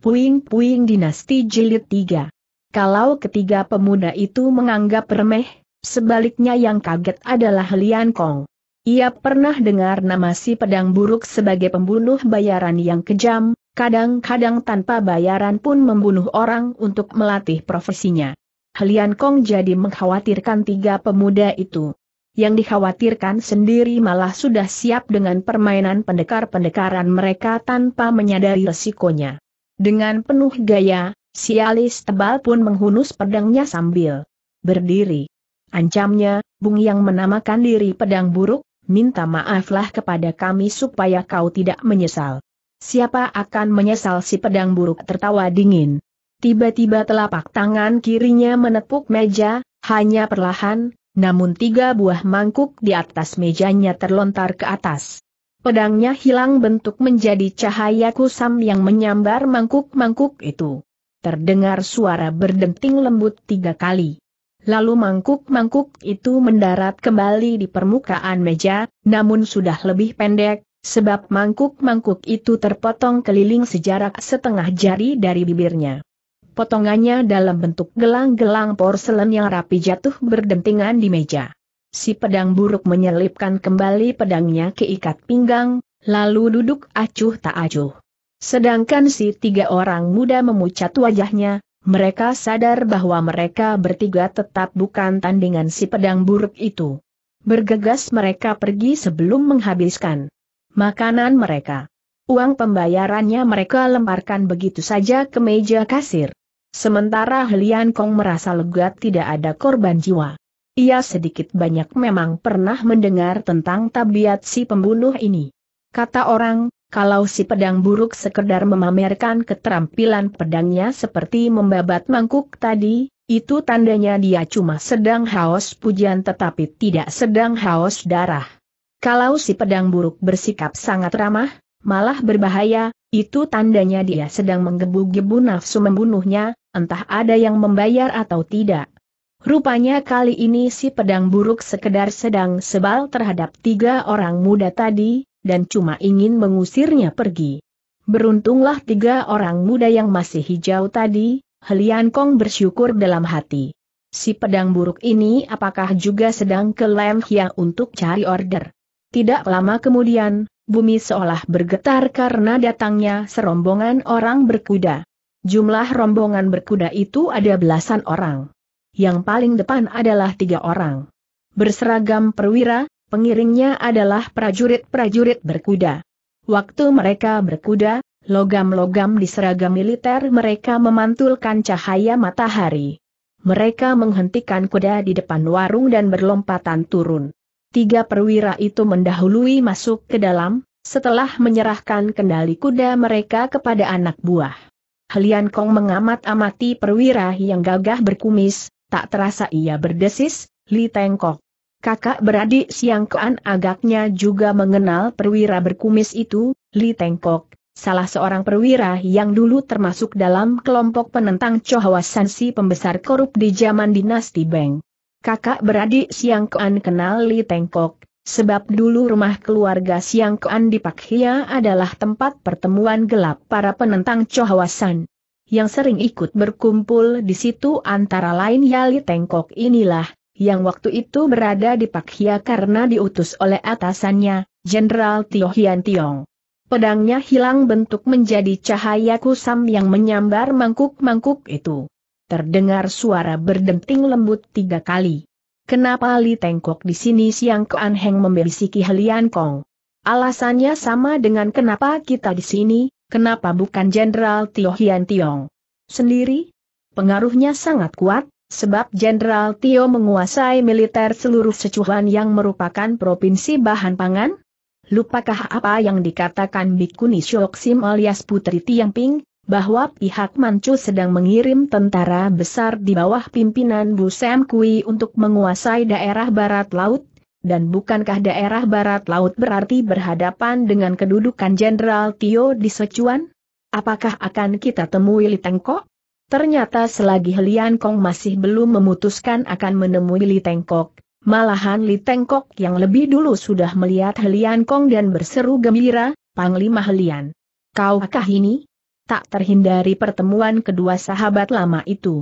Puing-puing dinasti jilid 3. Kalau ketiga pemuda itu menganggap remeh, sebaliknya yang kaget adalah Lian Kong. Ia pernah dengar nama si pedang buruk sebagai pembunuh bayaran yang kejam, kadang-kadang tanpa bayaran pun membunuh orang untuk melatih profesinya. Lian Kong jadi mengkhawatirkan tiga pemuda itu. Yang dikhawatirkan sendiri malah sudah siap dengan permainan pendekar-pendekaran mereka tanpa menyadari resikonya. Dengan penuh gaya, si alis tebal pun menghunus pedangnya sambil berdiri. Ancamnya, Bung yang menamakan diri pedang buruk, minta maaflah kepada kami supaya kau tidak menyesal. Siapa akan menyesal si pedang buruk tertawa dingin. Tiba-tiba telapak tangan kirinya menepuk meja, hanya perlahan, namun tiga buah mangkuk di atas mejanya terlontar ke atas. Pedangnya hilang bentuk menjadi cahaya kusam yang menyambar mangkuk-mangkuk itu. Terdengar suara berdenting lembut tiga kali. Lalu mangkuk-mangkuk itu mendarat kembali di permukaan meja, namun sudah lebih pendek, sebab mangkuk-mangkuk itu terpotong keliling sejarak setengah jari dari bibirnya. Potongannya dalam bentuk gelang-gelang porselen yang rapi jatuh berdentingan di meja. Si pedang buruk menyelipkan kembali pedangnya ke ikat pinggang, lalu duduk acuh tak acuh. Sedangkan si tiga orang muda memucat wajahnya, mereka sadar bahwa mereka bertiga tetap bukan tandingan si pedang buruk itu. Bergegas mereka pergi sebelum menghabiskan makanan mereka. Uang pembayarannya mereka lemparkan begitu saja ke meja kasir. Sementara Helian Kong merasa lega tidak ada korban jiwa. Ia sedikit banyak memang pernah mendengar tentang tabiat si pembunuh ini. Kata orang, kalau si pedang buruk sekedar memamerkan keterampilan pedangnya seperti membabat mangkuk tadi, itu tandanya dia cuma sedang haus pujian tetapi tidak sedang haus darah. Kalau si pedang buruk bersikap sangat ramah, malah berbahaya, itu tandanya dia sedang menggebu-gebu nafsu membunuhnya, entah ada yang membayar atau tidak. Rupanya kali ini si pedang buruk sekedar sedang sebal terhadap tiga orang muda tadi, dan cuma ingin mengusirnya pergi. Beruntunglah tiga orang muda yang masih hijau tadi, Helian Kong bersyukur dalam hati. Si pedang buruk ini apakah juga sedang ke Lem Hia untuk cari order? Tidak lama kemudian, bumi seolah bergetar karena datangnya serombongan orang berkuda. Jumlah rombongan berkuda itu ada belasan orang. Yang paling depan adalah tiga orang. Berseragam perwira, pengiringnya adalah prajurit-prajurit berkuda. Waktu mereka berkuda, logam-logam di seragam militer mereka memantulkan cahaya matahari. Mereka menghentikan kuda di depan warung dan berlompatan turun. Tiga perwira itu mendahului masuk ke dalam, setelah menyerahkan kendali kuda mereka kepada anak buah. Helian Kong mengamat-amati perwira yang gagah berkumis, Tak terasa ia berdesis, Li Tengkok. Kakak beradik Siang Kuan agaknya juga mengenal perwira berkumis itu, Li Tengkok, salah seorang perwira yang dulu termasuk dalam kelompok penentang Chohwa si pembesar korup di zaman dinasti Beng. Kakak beradik Siang Kuan kenal Li Tengkok, sebab dulu rumah keluarga Siang Kuan di Pakhia adalah tempat pertemuan gelap para penentang Chohwa yang sering ikut berkumpul di situ antara lain Yali Tengkok inilah, yang waktu itu berada di Pakia karena diutus oleh atasannya, Jenderal Tio Hian Tiong. Pedangnya hilang bentuk menjadi cahaya kusam yang menyambar mangkuk-mangkuk itu. Terdengar suara berdenting lembut tiga kali. Kenapa Li Tengkok di sini siang ke Heng membisiki Helian Kong? Alasannya sama dengan kenapa kita di sini, Kenapa bukan Jenderal Tio Hian Tiong? Sendiri? Pengaruhnya sangat kuat, sebab Jenderal Tio menguasai militer seluruh secuhan yang merupakan provinsi bahan pangan? Lupakah apa yang dikatakan Bikuni Shioxim alias Putri Tiang Ping, bahwa pihak Manchu sedang mengirim tentara besar di bawah pimpinan Bu Sam Kui untuk menguasai daerah barat laut? Dan bukankah daerah barat laut berarti berhadapan dengan kedudukan Jenderal Tio di Secuan? Apakah akan kita temui Li Tengko? Ternyata selagi Helian Kong masih belum memutuskan akan menemui Li Tengkok, malahan Li Tengkok yang lebih dulu sudah melihat Helian Kong dan berseru gembira, Panglima Helian. Kaukah ini? Tak terhindari pertemuan kedua sahabat lama itu.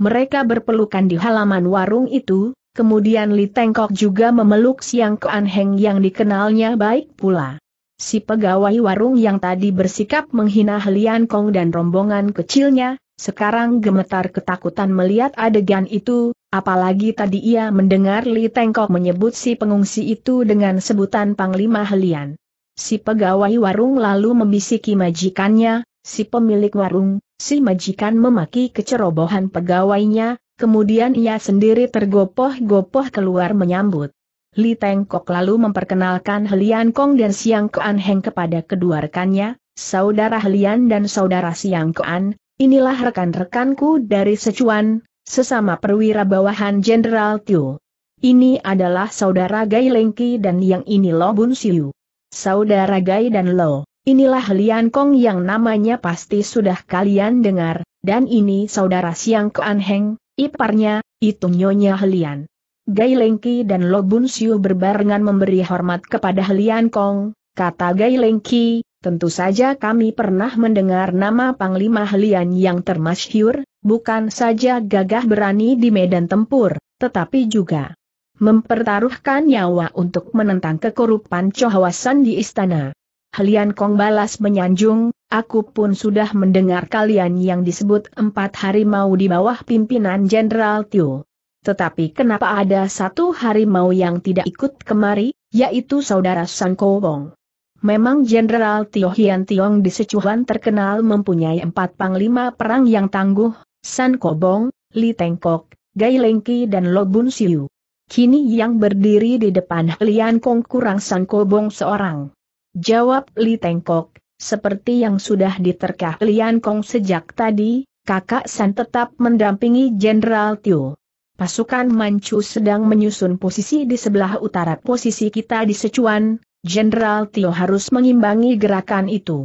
Mereka berpelukan di halaman warung itu, Kemudian Li Tengkok juga memeluk Siang Kuan Heng yang dikenalnya baik pula. Si pegawai warung yang tadi bersikap menghina Helian Kong dan rombongan kecilnya, sekarang gemetar ketakutan melihat adegan itu, apalagi tadi ia mendengar Li Tengkok menyebut si pengungsi itu dengan sebutan Panglima Helian. Si pegawai warung lalu membisiki majikannya, si pemilik warung, si majikan memaki kecerobohan pegawainya, Kemudian ia sendiri tergopoh-gopoh keluar menyambut. Li Teng lalu memperkenalkan Helian Kong dan Siang Kuan Heng kepada kedua rekannya, saudara Helian dan saudara Siang Kuan, inilah rekan-rekanku dari Secuan, sesama perwira bawahan Jenderal Tiu. Ini adalah saudara Gai Lengki dan yang ini Lo Bun Siu. Saudara Gai dan Lo, inilah Helian Kong yang namanya pasti sudah kalian dengar, dan ini saudara Siang Kuan Heng, Iparnya, itu Nyonya Helian. Gai Lengki dan Lobun Siu berbarengan memberi hormat kepada Helian Kong, kata Gai Lengki, tentu saja kami pernah mendengar nama Panglima Helian yang termasyhur, bukan saja gagah berani di medan tempur, tetapi juga mempertaruhkan nyawa untuk menentang kekorupan cohawasan di istana. Helian Kong balas menyanjung, Aku pun sudah mendengar kalian yang disebut empat harimau di bawah pimpinan Jenderal Tio. Tetapi kenapa ada satu harimau yang tidak ikut kemari, yaitu saudara Sang Kowong? Memang Jenderal Tio Hian Tiong di Sichuan terkenal mempunyai empat panglima perang yang tangguh, San Kobong, Li Tengkok, Gai Lengki dan Lo Bun Siu. Kini yang berdiri di depan Lian Kong kurang Kobong seorang. Jawab Li Tengkok, seperti yang sudah diterkah Lian Kong sejak tadi, kakak San tetap mendampingi Jenderal Tio. Pasukan Manchu sedang menyusun posisi di sebelah utara posisi kita di Secuan, Jenderal Tio harus mengimbangi gerakan itu.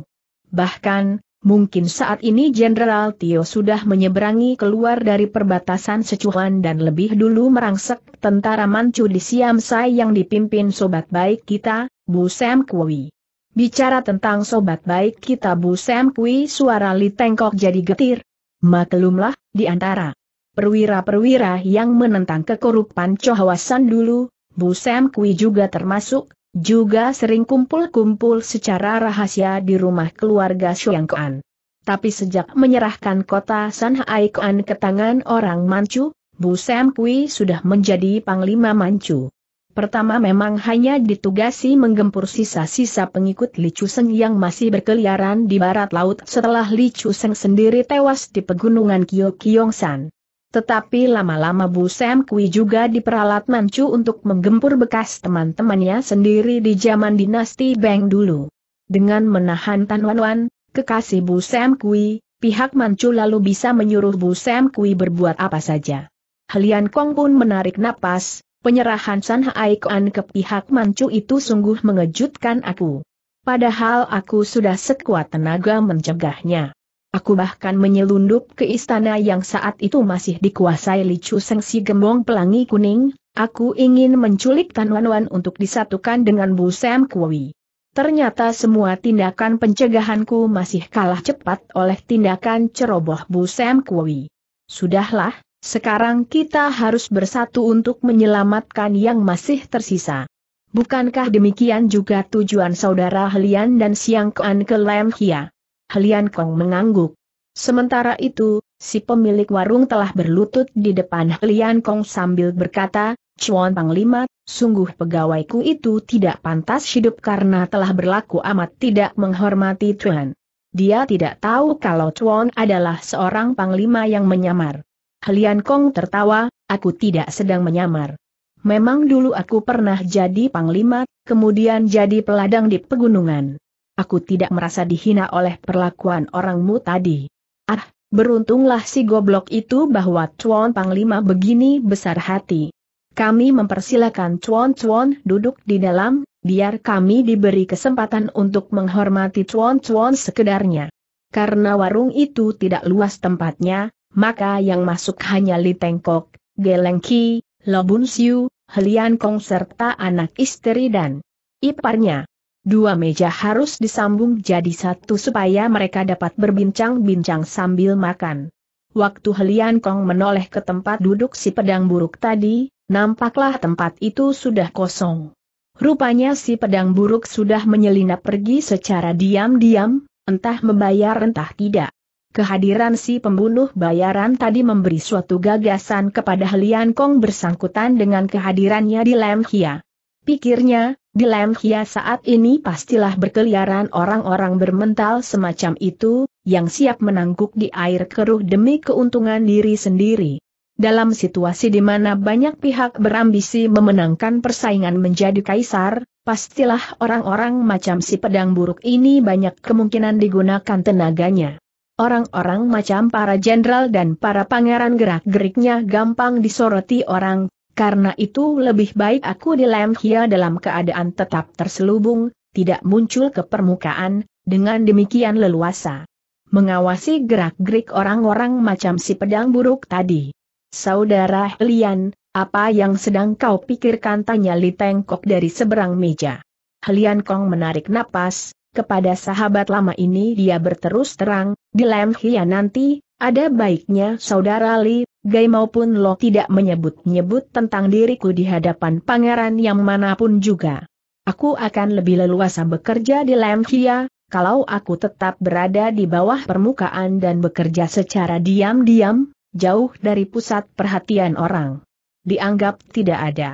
Bahkan, mungkin saat ini Jenderal Tio sudah menyeberangi keluar dari perbatasan Secuan dan lebih dulu merangsek tentara Manchu di Siam Sai yang dipimpin sobat baik kita, Bu Sam Kui. Bicara tentang sobat baik kita Bu Sam Kui suara Li Tengkok jadi getir. Maklumlah, di antara perwira-perwira yang menentang kekorupan Chohawasan dulu, Bu Sam Kui juga termasuk, juga sering kumpul-kumpul secara rahasia di rumah keluarga Shuang Kuan. Tapi sejak menyerahkan kota Sanhaikuan ke tangan orang Manchu, Bu Sam Kui sudah menjadi Panglima Manchu. Pertama memang hanya ditugasi menggempur sisa-sisa pengikut Li Chuseng yang masih berkeliaran di barat laut setelah Li Chuseng sendiri tewas di pegunungan Kyokyongsan. Tetapi lama-lama Bu Sam Kui juga diperalat mancu untuk menggempur bekas teman-temannya sendiri di zaman dinasti Beng dulu. Dengan menahan Tan Wan Wan, kekasih Bu Sam Kui, pihak mancu lalu bisa menyuruh Bu Sam Kui berbuat apa saja. Helian Kong pun menarik napas, Penyerahan San Haikuan ke pihak mancu itu sungguh mengejutkan aku. Padahal aku sudah sekuat tenaga mencegahnya. Aku bahkan menyelundup ke istana yang saat itu masih dikuasai Licu Sengsi Gembong Pelangi Kuning, aku ingin menculik Tan Wan Wan untuk disatukan dengan Bu Sam Kui. Ternyata semua tindakan pencegahanku masih kalah cepat oleh tindakan ceroboh Bu Sam Kui. Sudahlah, sekarang kita harus bersatu untuk menyelamatkan yang masih tersisa. Bukankah demikian juga tujuan saudara Helian dan Siang Kuan ke Lam Hia? Helian Kong mengangguk. Sementara itu, si pemilik warung telah berlutut di depan Helian Kong sambil berkata, Chuan Panglima, sungguh pegawaiku itu tidak pantas hidup karena telah berlaku amat tidak menghormati Tuhan. Dia tidak tahu kalau Chuan adalah seorang Panglima yang menyamar. Lian Kong tertawa, aku tidak sedang menyamar. Memang dulu aku pernah jadi panglima, kemudian jadi peladang di pegunungan. Aku tidak merasa dihina oleh perlakuan orangmu tadi. Ah, beruntunglah si goblok itu bahwa Chuan Panglima begini besar hati. Kami mempersilakan Chuan Chuan duduk di dalam, biar kami diberi kesempatan untuk menghormati Chuan Chuan sekedarnya. Karena warung itu tidak luas tempatnya, maka yang masuk hanya Li Tengkok, Geleng Ki, Lobun Siu, Helian Kong serta anak istri dan iparnya. Dua meja harus disambung jadi satu supaya mereka dapat berbincang-bincang sambil makan. Waktu Helian Kong menoleh ke tempat duduk si pedang buruk tadi, nampaklah tempat itu sudah kosong. Rupanya si pedang buruk sudah menyelinap pergi secara diam-diam, entah membayar entah tidak. Kehadiran si pembunuh bayaran tadi memberi suatu gagasan kepada Helian Kong bersangkutan dengan kehadirannya di Lam Hia. Pikirnya, di Lam Hia saat ini pastilah berkeliaran orang-orang bermental semacam itu, yang siap menangguk di air keruh demi keuntungan diri sendiri. Dalam situasi di mana banyak pihak berambisi memenangkan persaingan menjadi kaisar, pastilah orang-orang macam si pedang buruk ini banyak kemungkinan digunakan tenaganya. Orang-orang macam para jenderal dan para pangeran gerak-geriknya gampang disoroti orang, karena itu lebih baik aku di Lemhia dalam keadaan tetap terselubung, tidak muncul ke permukaan, dengan demikian leluasa. Mengawasi gerak-gerik orang-orang macam si pedang buruk tadi. Saudara Helian, apa yang sedang kau pikirkan tanya Li Tengkok dari seberang meja. Helian Kong menarik napas, kepada sahabat lama ini dia berterus terang, di Lam Hia nanti, ada baiknya saudara Li, Gai maupun Lo tidak menyebut-nyebut tentang diriku di hadapan pangeran yang manapun juga. Aku akan lebih leluasa bekerja di Lam Hia, kalau aku tetap berada di bawah permukaan dan bekerja secara diam-diam, jauh dari pusat perhatian orang. Dianggap tidak ada.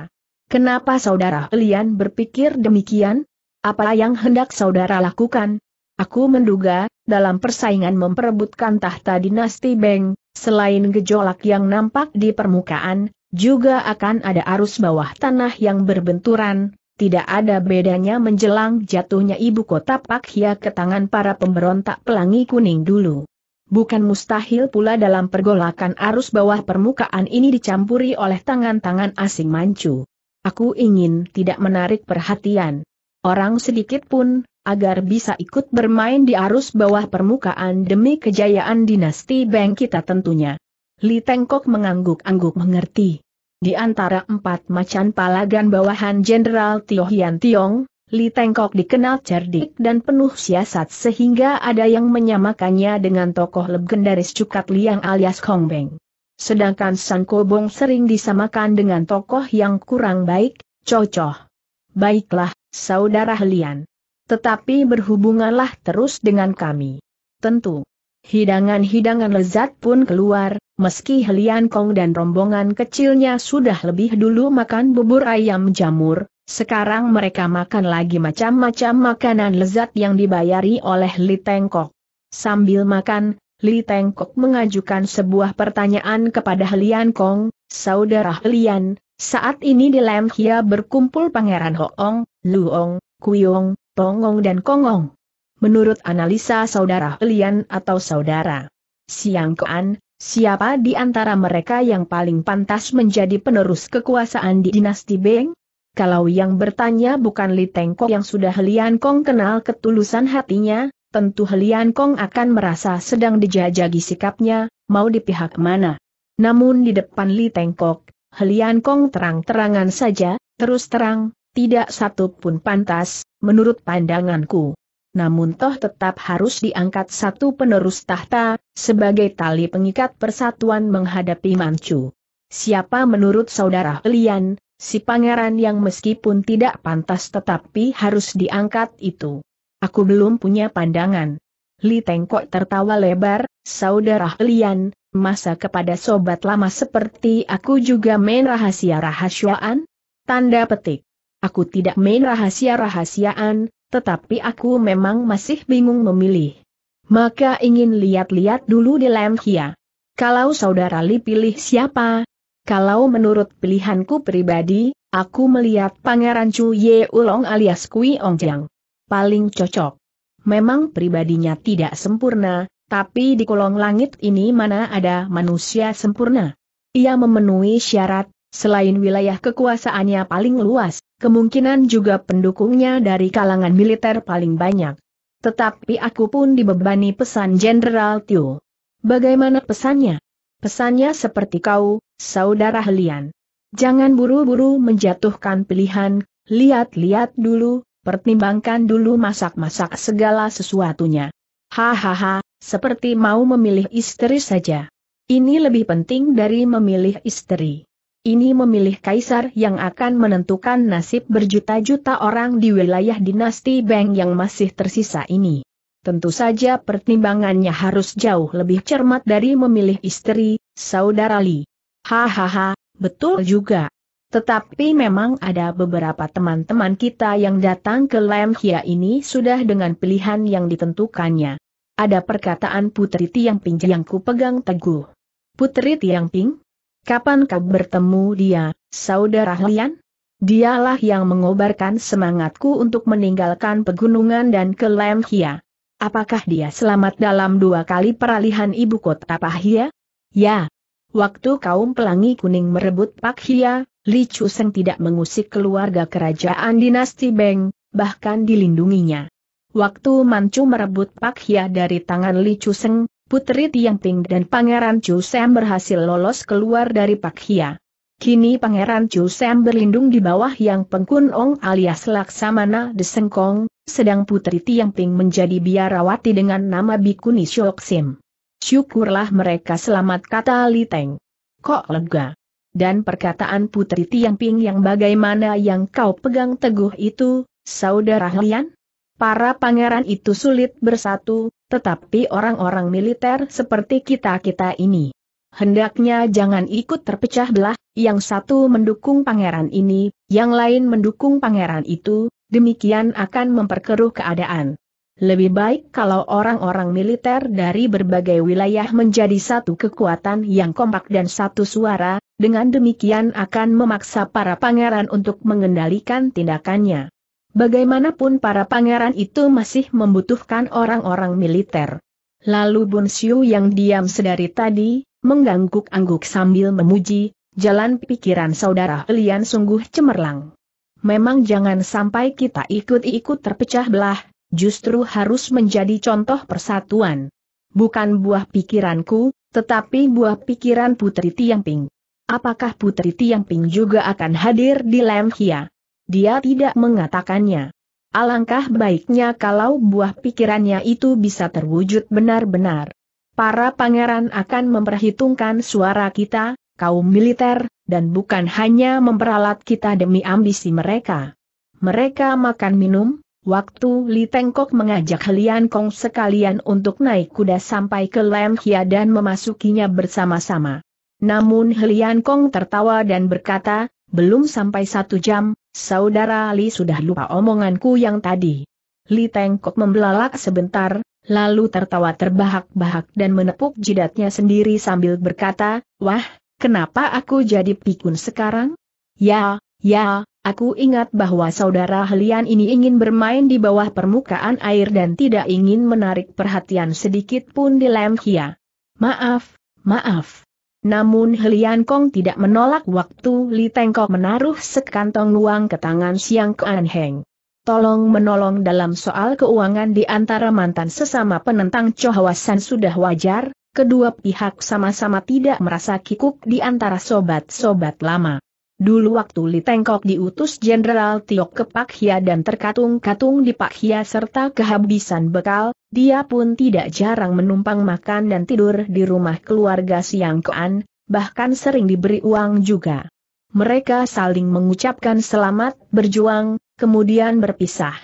Kenapa saudara Lian berpikir demikian? Apa yang hendak saudara lakukan? Aku menduga, dalam persaingan memperebutkan tahta dinasti Beng, selain gejolak yang nampak di permukaan, juga akan ada arus bawah tanah yang berbenturan, tidak ada bedanya menjelang jatuhnya ibu kota Pak Hia ke tangan para pemberontak pelangi kuning dulu. Bukan mustahil pula dalam pergolakan arus bawah permukaan ini dicampuri oleh tangan-tangan asing mancu. Aku ingin tidak menarik perhatian orang sedikit pun, agar bisa ikut bermain di arus bawah permukaan demi kejayaan dinasti Beng kita tentunya. Li Tengkok mengangguk-angguk mengerti. Di antara empat macan palagan bawahan Jenderal Tio Hian Tiong, Li Tengkok dikenal cerdik dan penuh siasat sehingga ada yang menyamakannya dengan tokoh legendaris Cukat Liang alias Kong Beng. Sedangkan Sang Kobong sering disamakan dengan tokoh yang kurang baik, cocoh. Baiklah, saudara Helian. Tetapi berhubunganlah terus dengan kami. Tentu. Hidangan-hidangan lezat pun keluar, meski Helian Kong dan rombongan kecilnya sudah lebih dulu makan bubur ayam jamur, sekarang mereka makan lagi macam-macam makanan lezat yang dibayari oleh Li Tengkok. Sambil makan, Li Tengkok mengajukan sebuah pertanyaan kepada Helian Kong, Saudara Helian, saat ini di Lam Hia berkumpul Pangeran Hoong, Luong, Kuyong, Tongong dan Kongong. Menurut analisa saudara Lian atau saudara Siang Koan, siapa di antara mereka yang paling pantas menjadi penerus kekuasaan di dinasti Beng? Kalau yang bertanya bukan Li Tengkok yang sudah Lian Kong kenal ketulusan hatinya, tentu Lian Kong akan merasa sedang dijajagi sikapnya, mau di pihak mana. Namun di depan Li Tengkok, Helian Kong terang-terangan saja, terus terang, tidak satu pun pantas, menurut pandanganku. Namun toh tetap harus diangkat satu penerus tahta, sebagai tali pengikat persatuan menghadapi Manchu. Siapa menurut saudara Helian, si pangeran yang meskipun tidak pantas tetapi harus diangkat itu? Aku belum punya pandangan. Li Tengkok tertawa lebar, saudara Helian, Masa kepada sobat lama seperti aku juga main rahasia-rahasiaan? Tanda petik. Aku tidak main rahasia-rahasiaan, tetapi aku memang masih bingung memilih. Maka ingin lihat-lihat dulu di Lemhia. Kalau saudara Li pilih siapa? Kalau menurut pilihanku pribadi, aku melihat Pangeran Chu Ye Ulong alias Kui Ong Jiang. Paling cocok. Memang pribadinya tidak sempurna, tapi di kolong langit ini mana ada manusia sempurna? Ia memenuhi syarat, selain wilayah kekuasaannya paling luas, kemungkinan juga pendukungnya dari kalangan militer paling banyak. Tetapi aku pun dibebani pesan Jenderal Tio. Bagaimana pesannya? Pesannya seperti kau, saudara Helian. Jangan buru-buru menjatuhkan pilihan, lihat-lihat dulu, pertimbangkan dulu masak-masak segala sesuatunya. Hahaha, seperti mau memilih istri saja. Ini lebih penting dari memilih istri. Ini memilih kaisar yang akan menentukan nasib berjuta-juta orang di wilayah dinasti Beng yang masih tersisa ini. Tentu saja pertimbangannya harus jauh lebih cermat dari memilih istri, saudara Li. Hahaha, betul juga. Tetapi memang ada beberapa teman-teman kita yang datang ke Lemhia ini sudah dengan pilihan yang ditentukannya. Ada perkataan Putri Tiang Ping yang ku pegang teguh. Putri Tiang Ping? Kapan kau bertemu dia, saudara Lian? Dialah yang mengobarkan semangatku untuk meninggalkan pegunungan dan ke Lemhia. Apakah dia selamat dalam dua kali peralihan ibu kota Pahia? Ya. Waktu kaum pelangi kuning merebut Pak Hia, Li Chu Seng tidak mengusik keluarga kerajaan dinasti Beng, bahkan dilindunginya. Waktu Mancu merebut Pak Hia dari tangan Li Seng, Putri Tiang Ting dan Pangeran Chu Sam berhasil lolos keluar dari Pak Hia. Kini Pangeran Chu Sam berlindung di bawah yang Pengkun Ong alias Laksamana Sengkong, sedang Putri Tiang Ting menjadi biarawati dengan nama Bikuni Shok Sim. Syukurlah mereka selamat kata Li Teng. Kok lega? dan perkataan Putri Tiang Ping yang bagaimana yang kau pegang teguh itu, saudara Lian? para pangeran itu sulit bersatu, tetapi orang-orang militer seperti kita-kita ini. Hendaknya jangan ikut terpecah belah, yang satu mendukung pangeran ini, yang lain mendukung pangeran itu, demikian akan memperkeruh keadaan. Lebih baik kalau orang-orang militer dari berbagai wilayah menjadi satu kekuatan yang kompak dan satu suara, dengan demikian akan memaksa para pangeran untuk mengendalikan tindakannya. Bagaimanapun para pangeran itu masih membutuhkan orang-orang militer. Lalu Bun Siu yang diam sedari tadi, mengangguk-angguk sambil memuji, jalan pikiran saudara Lian sungguh cemerlang. Memang jangan sampai kita ikut-ikut terpecah belah, justru harus menjadi contoh persatuan. Bukan buah pikiranku, tetapi buah pikiran Putri Tiangping. Apakah Putri Tiangping juga akan hadir di Lemhia? Hia? dia tidak mengatakannya. Alangkah baiknya kalau buah pikirannya itu bisa terwujud benar-benar. Para pangeran akan memperhitungkan suara kita, kaum militer, dan bukan hanya memperalat kita demi ambisi mereka. Mereka makan minum, waktu Li Tengkok mengajak Helian Kong sekalian untuk naik kuda sampai ke Lem Hia dan memasukinya bersama-sama. Namun Helian Kong tertawa dan berkata, belum sampai satu jam, Saudara Li sudah lupa omonganku yang tadi. Li Tengkok membelalak sebentar, lalu tertawa terbahak-bahak dan menepuk jidatnya sendiri sambil berkata, Wah, kenapa aku jadi pikun sekarang? Ya, ya, aku ingat bahwa saudara Helian ini ingin bermain di bawah permukaan air dan tidak ingin menarik perhatian sedikit pun di Lemhia. Maaf, maaf. Namun Helian Kong tidak menolak waktu Li Tengkok menaruh sekantong uang ke tangan Siang Kuan Heng. Tolong menolong dalam soal keuangan di antara mantan sesama penentang Chohawasan sudah wajar, kedua pihak sama-sama tidak merasa kikuk di antara sobat-sobat lama. Dulu waktu Li Tengkok diutus Jenderal Tiok ke Pak Hia dan terkatung-katung di Pak Hia serta kehabisan bekal, dia pun tidak jarang menumpang makan dan tidur di rumah keluarga Siang bahkan sering diberi uang juga. Mereka saling mengucapkan selamat, berjuang, kemudian berpisah.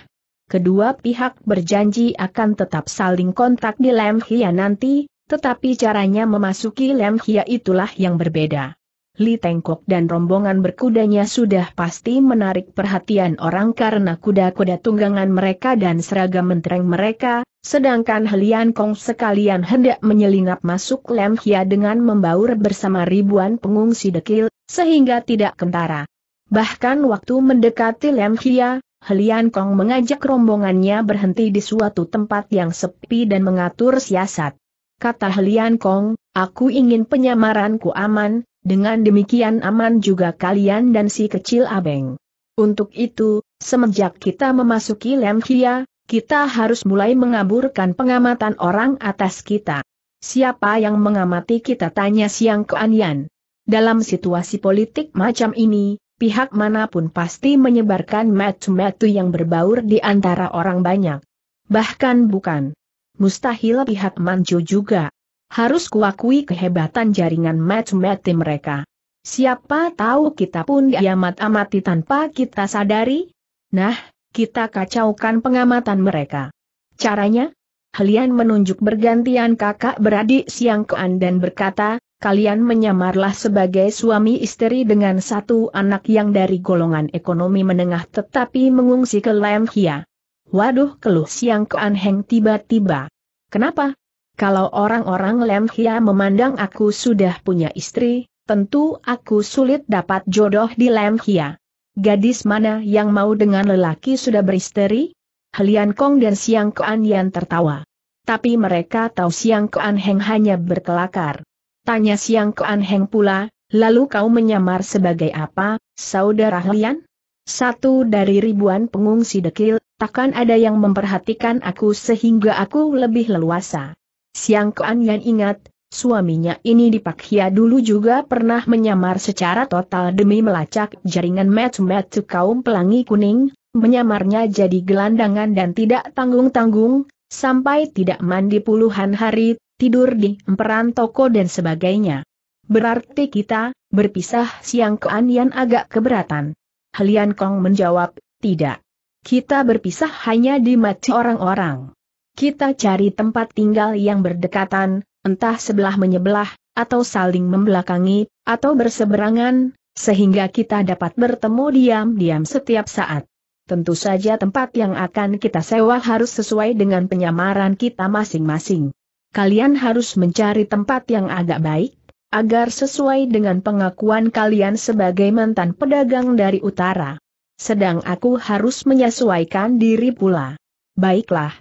Kedua pihak berjanji akan tetap saling kontak di Lemhia nanti, tetapi caranya memasuki Lemhia itulah yang berbeda. Li Tengkok dan rombongan berkudanya sudah pasti menarik perhatian orang karena kuda-kuda tunggangan mereka dan seragam mentereng mereka, sedangkan Helian Kong sekalian hendak menyelinap masuk Lem Hia dengan membaur bersama ribuan pengungsi dekil, sehingga tidak kentara. Bahkan waktu mendekati Lem Hia, Helian Kong mengajak rombongannya berhenti di suatu tempat yang sepi dan mengatur siasat. Kata Helian Kong, aku ingin penyamaranku aman, dengan demikian aman juga kalian dan si kecil abeng. Untuk itu, semenjak kita memasuki Lemkia, kita harus mulai mengaburkan pengamatan orang atas kita. Siapa yang mengamati kita tanya Siang Keanian. Dalam situasi politik macam ini, pihak manapun pasti menyebarkan metu-metu yang berbaur di antara orang banyak. Bahkan bukan mustahil pihak Manjo juga. Harus kuakui kehebatan jaringan match-match mereka. Siapa tahu kita pun diamat-amati tanpa kita sadari? Nah, kita kacaukan pengamatan mereka. Caranya? Helian menunjuk bergantian kakak beradik Siang Kean dan berkata, kalian menyamarlah sebagai suami istri dengan satu anak yang dari golongan ekonomi menengah tetapi mengungsi ke Lemhia. Waduh keluh Siang Kean Heng tiba-tiba. Kenapa? Kalau orang-orang Lemhia memandang aku sudah punya istri, tentu aku sulit dapat jodoh di Lemhia. Gadis mana yang mau dengan lelaki sudah beristeri? Helian Kong dan Siang Kuan Yan tertawa. Tapi mereka tahu Siang Kuan Heng hanya berkelakar. Tanya Siang Kuan Heng pula, lalu kau menyamar sebagai apa, saudara Helian? Satu dari ribuan pengungsi dekil, takkan ada yang memperhatikan aku sehingga aku lebih leluasa. Siang Kuan Yan ingat, suaminya ini di dulu juga pernah menyamar secara total demi melacak jaringan metu-metu kaum pelangi kuning, menyamarnya jadi gelandangan dan tidak tanggung-tanggung, sampai tidak mandi puluhan hari, tidur di emperan toko dan sebagainya. Berarti kita, berpisah siang Kuan Yan agak keberatan. Helian Kong menjawab, tidak. Kita berpisah hanya di mati orang-orang. Kita cari tempat tinggal yang berdekatan, entah sebelah menyebelah, atau saling membelakangi, atau berseberangan, sehingga kita dapat bertemu diam-diam setiap saat. Tentu saja tempat yang akan kita sewa harus sesuai dengan penyamaran kita masing-masing. Kalian harus mencari tempat yang agak baik, agar sesuai dengan pengakuan kalian sebagai mantan pedagang dari utara. Sedang aku harus menyesuaikan diri pula. Baiklah,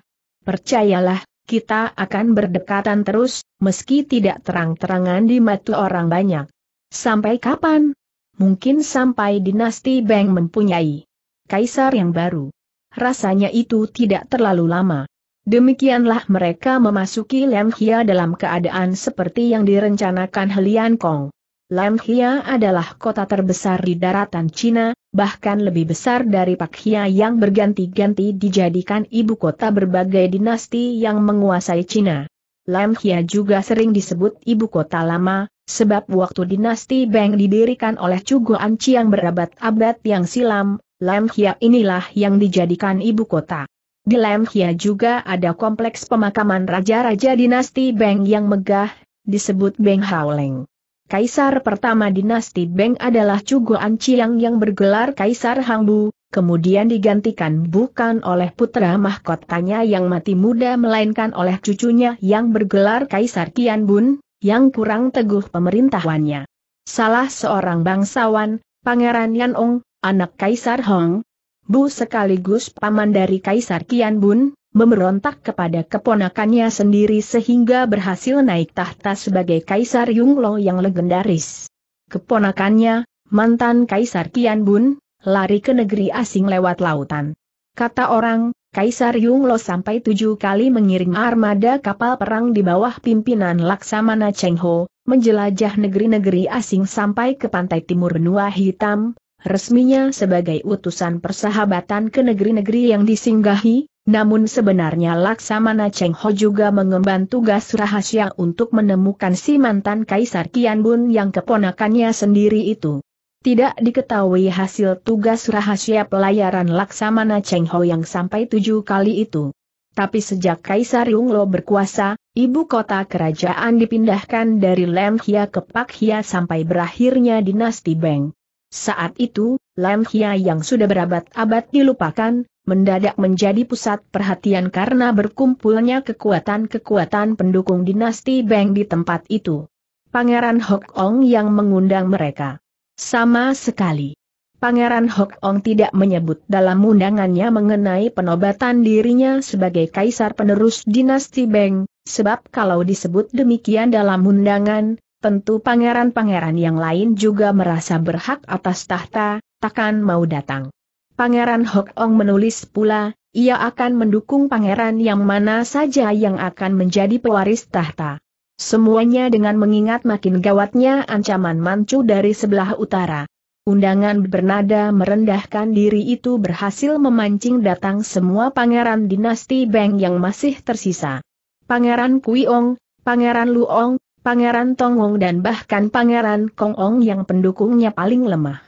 Percayalah, kita akan berdekatan terus, meski tidak terang-terangan di mata orang banyak. Sampai kapan? Mungkin sampai dinasti Bang mempunyai kaisar yang baru. Rasanya itu tidak terlalu lama. Demikianlah mereka memasuki Lianghia dalam keadaan seperti yang direncanakan Helian Kong. Lamhia adalah kota terbesar di daratan Cina, bahkan lebih besar dari Pakhia yang berganti-ganti dijadikan ibu kota berbagai dinasti yang menguasai Cina. Lamhia juga sering disebut ibu kota lama, sebab waktu dinasti Beng didirikan oleh Cuguan Anci yang berabad-abad yang silam, Lamhia inilah yang dijadikan ibu kota. Di Lamhia juga ada kompleks pemakaman raja-raja dinasti Beng yang megah, disebut Beng Haoleng. Kaisar pertama dinasti Beng adalah Cuguan Anciang yang bergelar Kaisar Hangbu, kemudian digantikan bukan oleh putra mahkotanya yang mati muda melainkan oleh cucunya yang bergelar Kaisar Kianbun, yang kurang teguh pemerintahannya. Salah seorang bangsawan, Pangeran Yanong, anak Kaisar Hong, Bu sekaligus paman dari Kaisar Kianbun, Memberontak kepada keponakannya sendiri sehingga berhasil naik tahta sebagai Kaisar Yunglo yang legendaris. Keponakannya, mantan Kaisar Kian Bun, lari ke negeri asing lewat lautan. Kata orang, Kaisar Yunglo sampai tujuh kali mengirim armada kapal perang di bawah pimpinan Laksamana Cheng Ho, menjelajah negeri-negeri asing sampai ke pantai timur benua hitam, resminya sebagai utusan persahabatan ke negeri-negeri yang disinggahi, namun sebenarnya Laksamana Cheng Ho juga mengemban tugas rahasia untuk menemukan si mantan Kaisar Kian yang keponakannya sendiri itu. Tidak diketahui hasil tugas rahasia pelayaran Laksamana Cheng Ho yang sampai tujuh kali itu. Tapi sejak Kaisar Yunglo berkuasa, ibu kota kerajaan dipindahkan dari Lemhia ke Pakhia sampai berakhirnya dinasti Beng. Saat itu, Lam Hia yang sudah berabad-abad dilupakan, mendadak menjadi pusat perhatian karena berkumpulnya kekuatan-kekuatan pendukung dinasti Beng di tempat itu. Pangeran Hok Ong yang mengundang mereka. Sama sekali. Pangeran Hok Ong tidak menyebut dalam undangannya mengenai penobatan dirinya sebagai kaisar penerus dinasti Beng, sebab kalau disebut demikian dalam undangan, tentu pangeran-pangeran yang lain juga merasa berhak atas tahta, takkan mau datang. Pangeran Hok Ong menulis pula, ia akan mendukung pangeran yang mana saja yang akan menjadi pewaris tahta. Semuanya dengan mengingat makin gawatnya ancaman mancu dari sebelah utara. Undangan bernada merendahkan diri itu berhasil memancing datang semua pangeran dinasti Beng yang masih tersisa. Pangeran Kuiong, Pangeran Luong, Pangeran Tongong dan bahkan Pangeran Kongong yang pendukungnya paling lemah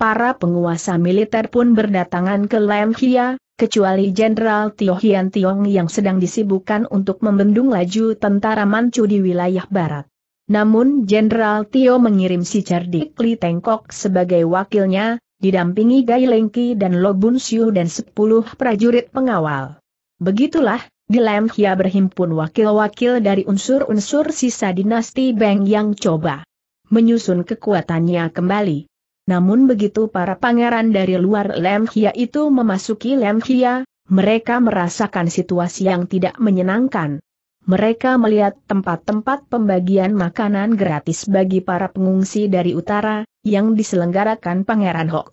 para penguasa militer pun berdatangan ke Lemhia, kecuali Jenderal Tio Hian Tiong yang sedang disibukkan untuk membendung laju tentara Manchu di wilayah barat. Namun Jenderal Tio mengirim si cerdik Li Tengkok sebagai wakilnya, didampingi Gai Lengki dan Lobun Siu dan sepuluh prajurit pengawal. Begitulah, di Lemhia berhimpun wakil-wakil dari unsur-unsur sisa dinasti Beng yang coba menyusun kekuatannya kembali. Namun begitu para pangeran dari luar Lemhia itu memasuki Lemhia, mereka merasakan situasi yang tidak menyenangkan. Mereka melihat tempat-tempat pembagian makanan gratis bagi para pengungsi dari utara, yang diselenggarakan Pangeran Hok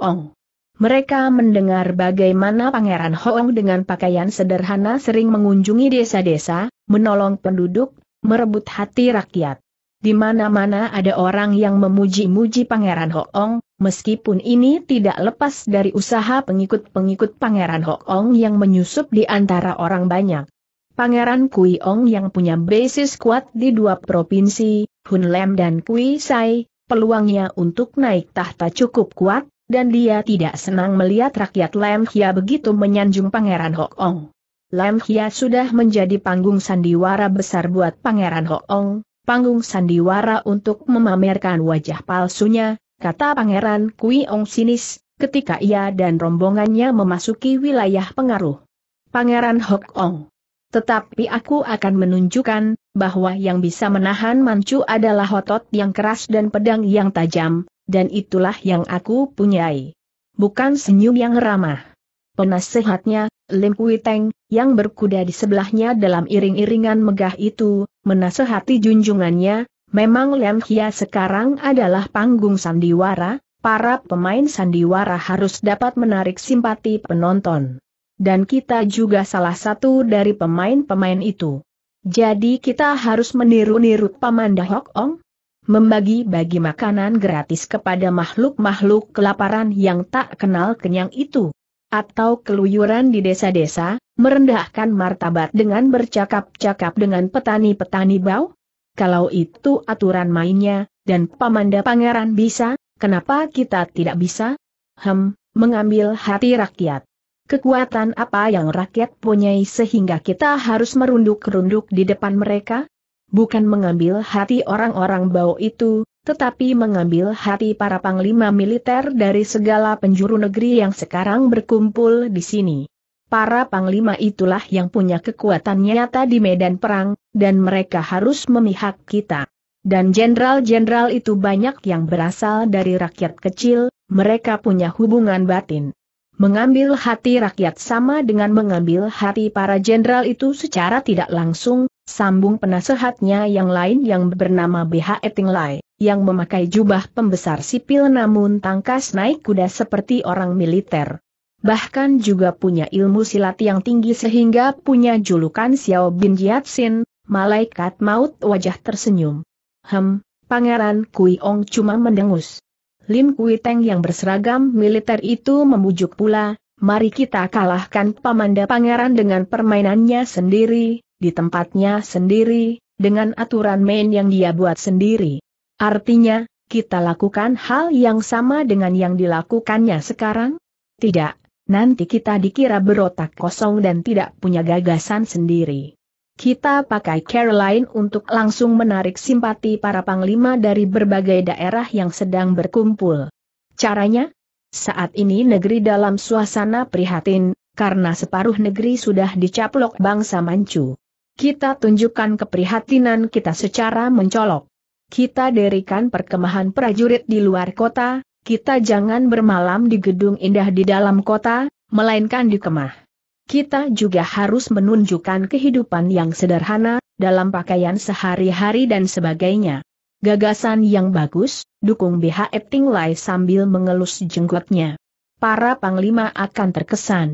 Mereka mendengar bagaimana Pangeran Hoong dengan pakaian sederhana sering mengunjungi desa-desa, menolong penduduk, merebut hati rakyat. Di mana-mana ada orang yang memuji-muji Pangeran Hoong, meskipun ini tidak lepas dari usaha pengikut-pengikut Pangeran Hoong yang menyusup di antara orang banyak. Pangeran Kui Ong yang punya basis kuat di dua provinsi, Hun Lem dan Kui Sai, peluangnya untuk naik tahta cukup kuat, dan dia tidak senang melihat rakyat Lem Hia begitu menyanjung Pangeran Hoong. Lem Hia sudah menjadi panggung sandiwara besar buat Pangeran Ho-ong panggung sandiwara untuk memamerkan wajah palsunya, kata Pangeran Kui Ong sinis, ketika ia dan rombongannya memasuki wilayah pengaruh. Pangeran Hok Ong. Tetapi aku akan menunjukkan, bahwa yang bisa menahan mancu adalah otot yang keras dan pedang yang tajam, dan itulah yang aku punyai. Bukan senyum yang ramah. Penasehatnya, Lim Kui Teng, yang berkuda di sebelahnya dalam iring-iringan megah itu, menasehati junjungannya, memang Liang Hia sekarang adalah panggung sandiwara, para pemain sandiwara harus dapat menarik simpati penonton. Dan kita juga salah satu dari pemain-pemain itu. Jadi kita harus meniru-niru Paman Hok Ong? Membagi-bagi makanan gratis kepada makhluk-makhluk kelaparan yang tak kenal kenyang itu atau keluyuran di desa-desa, merendahkan martabat dengan bercakap-cakap dengan petani-petani bau? Kalau itu aturan mainnya, dan pamanda pangeran bisa, kenapa kita tidak bisa? Hem, mengambil hati rakyat. Kekuatan apa yang rakyat punyai sehingga kita harus merunduk-runduk di depan mereka? Bukan mengambil hati orang-orang bau itu, tetapi mengambil hati para panglima militer dari segala penjuru negeri yang sekarang berkumpul di sini. Para panglima itulah yang punya kekuatan nyata di medan perang, dan mereka harus memihak kita. Dan jenderal-jenderal itu banyak yang berasal dari rakyat kecil, mereka punya hubungan batin. Mengambil hati rakyat sama dengan mengambil hati para jenderal itu secara tidak langsung, sambung penasehatnya yang lain yang bernama BH Lai yang memakai jubah pembesar sipil namun tangkas naik kuda seperti orang militer. Bahkan juga punya ilmu silat yang tinggi sehingga punya julukan Xiao Bin Jiatsin, malaikat maut wajah tersenyum. Hem, Pangeran Kui Ong cuma mendengus. Lim Kui Teng yang berseragam militer itu membujuk pula, mari kita kalahkan pamanda pangeran dengan permainannya sendiri, di tempatnya sendiri, dengan aturan main yang dia buat sendiri. Artinya, kita lakukan hal yang sama dengan yang dilakukannya sekarang? Tidak, nanti kita dikira berotak kosong dan tidak punya gagasan sendiri. Kita pakai Caroline untuk langsung menarik simpati para panglima dari berbagai daerah yang sedang berkumpul. Caranya? Saat ini negeri dalam suasana prihatin, karena separuh negeri sudah dicaplok bangsa Manchu. Kita tunjukkan keprihatinan kita secara mencolok kita derikan perkemahan prajurit di luar kota, kita jangan bermalam di gedung indah di dalam kota, melainkan di kemah. Kita juga harus menunjukkan kehidupan yang sederhana, dalam pakaian sehari-hari dan sebagainya. Gagasan yang bagus, dukung BHF Tinglai sambil mengelus jenggotnya. Para panglima akan terkesan.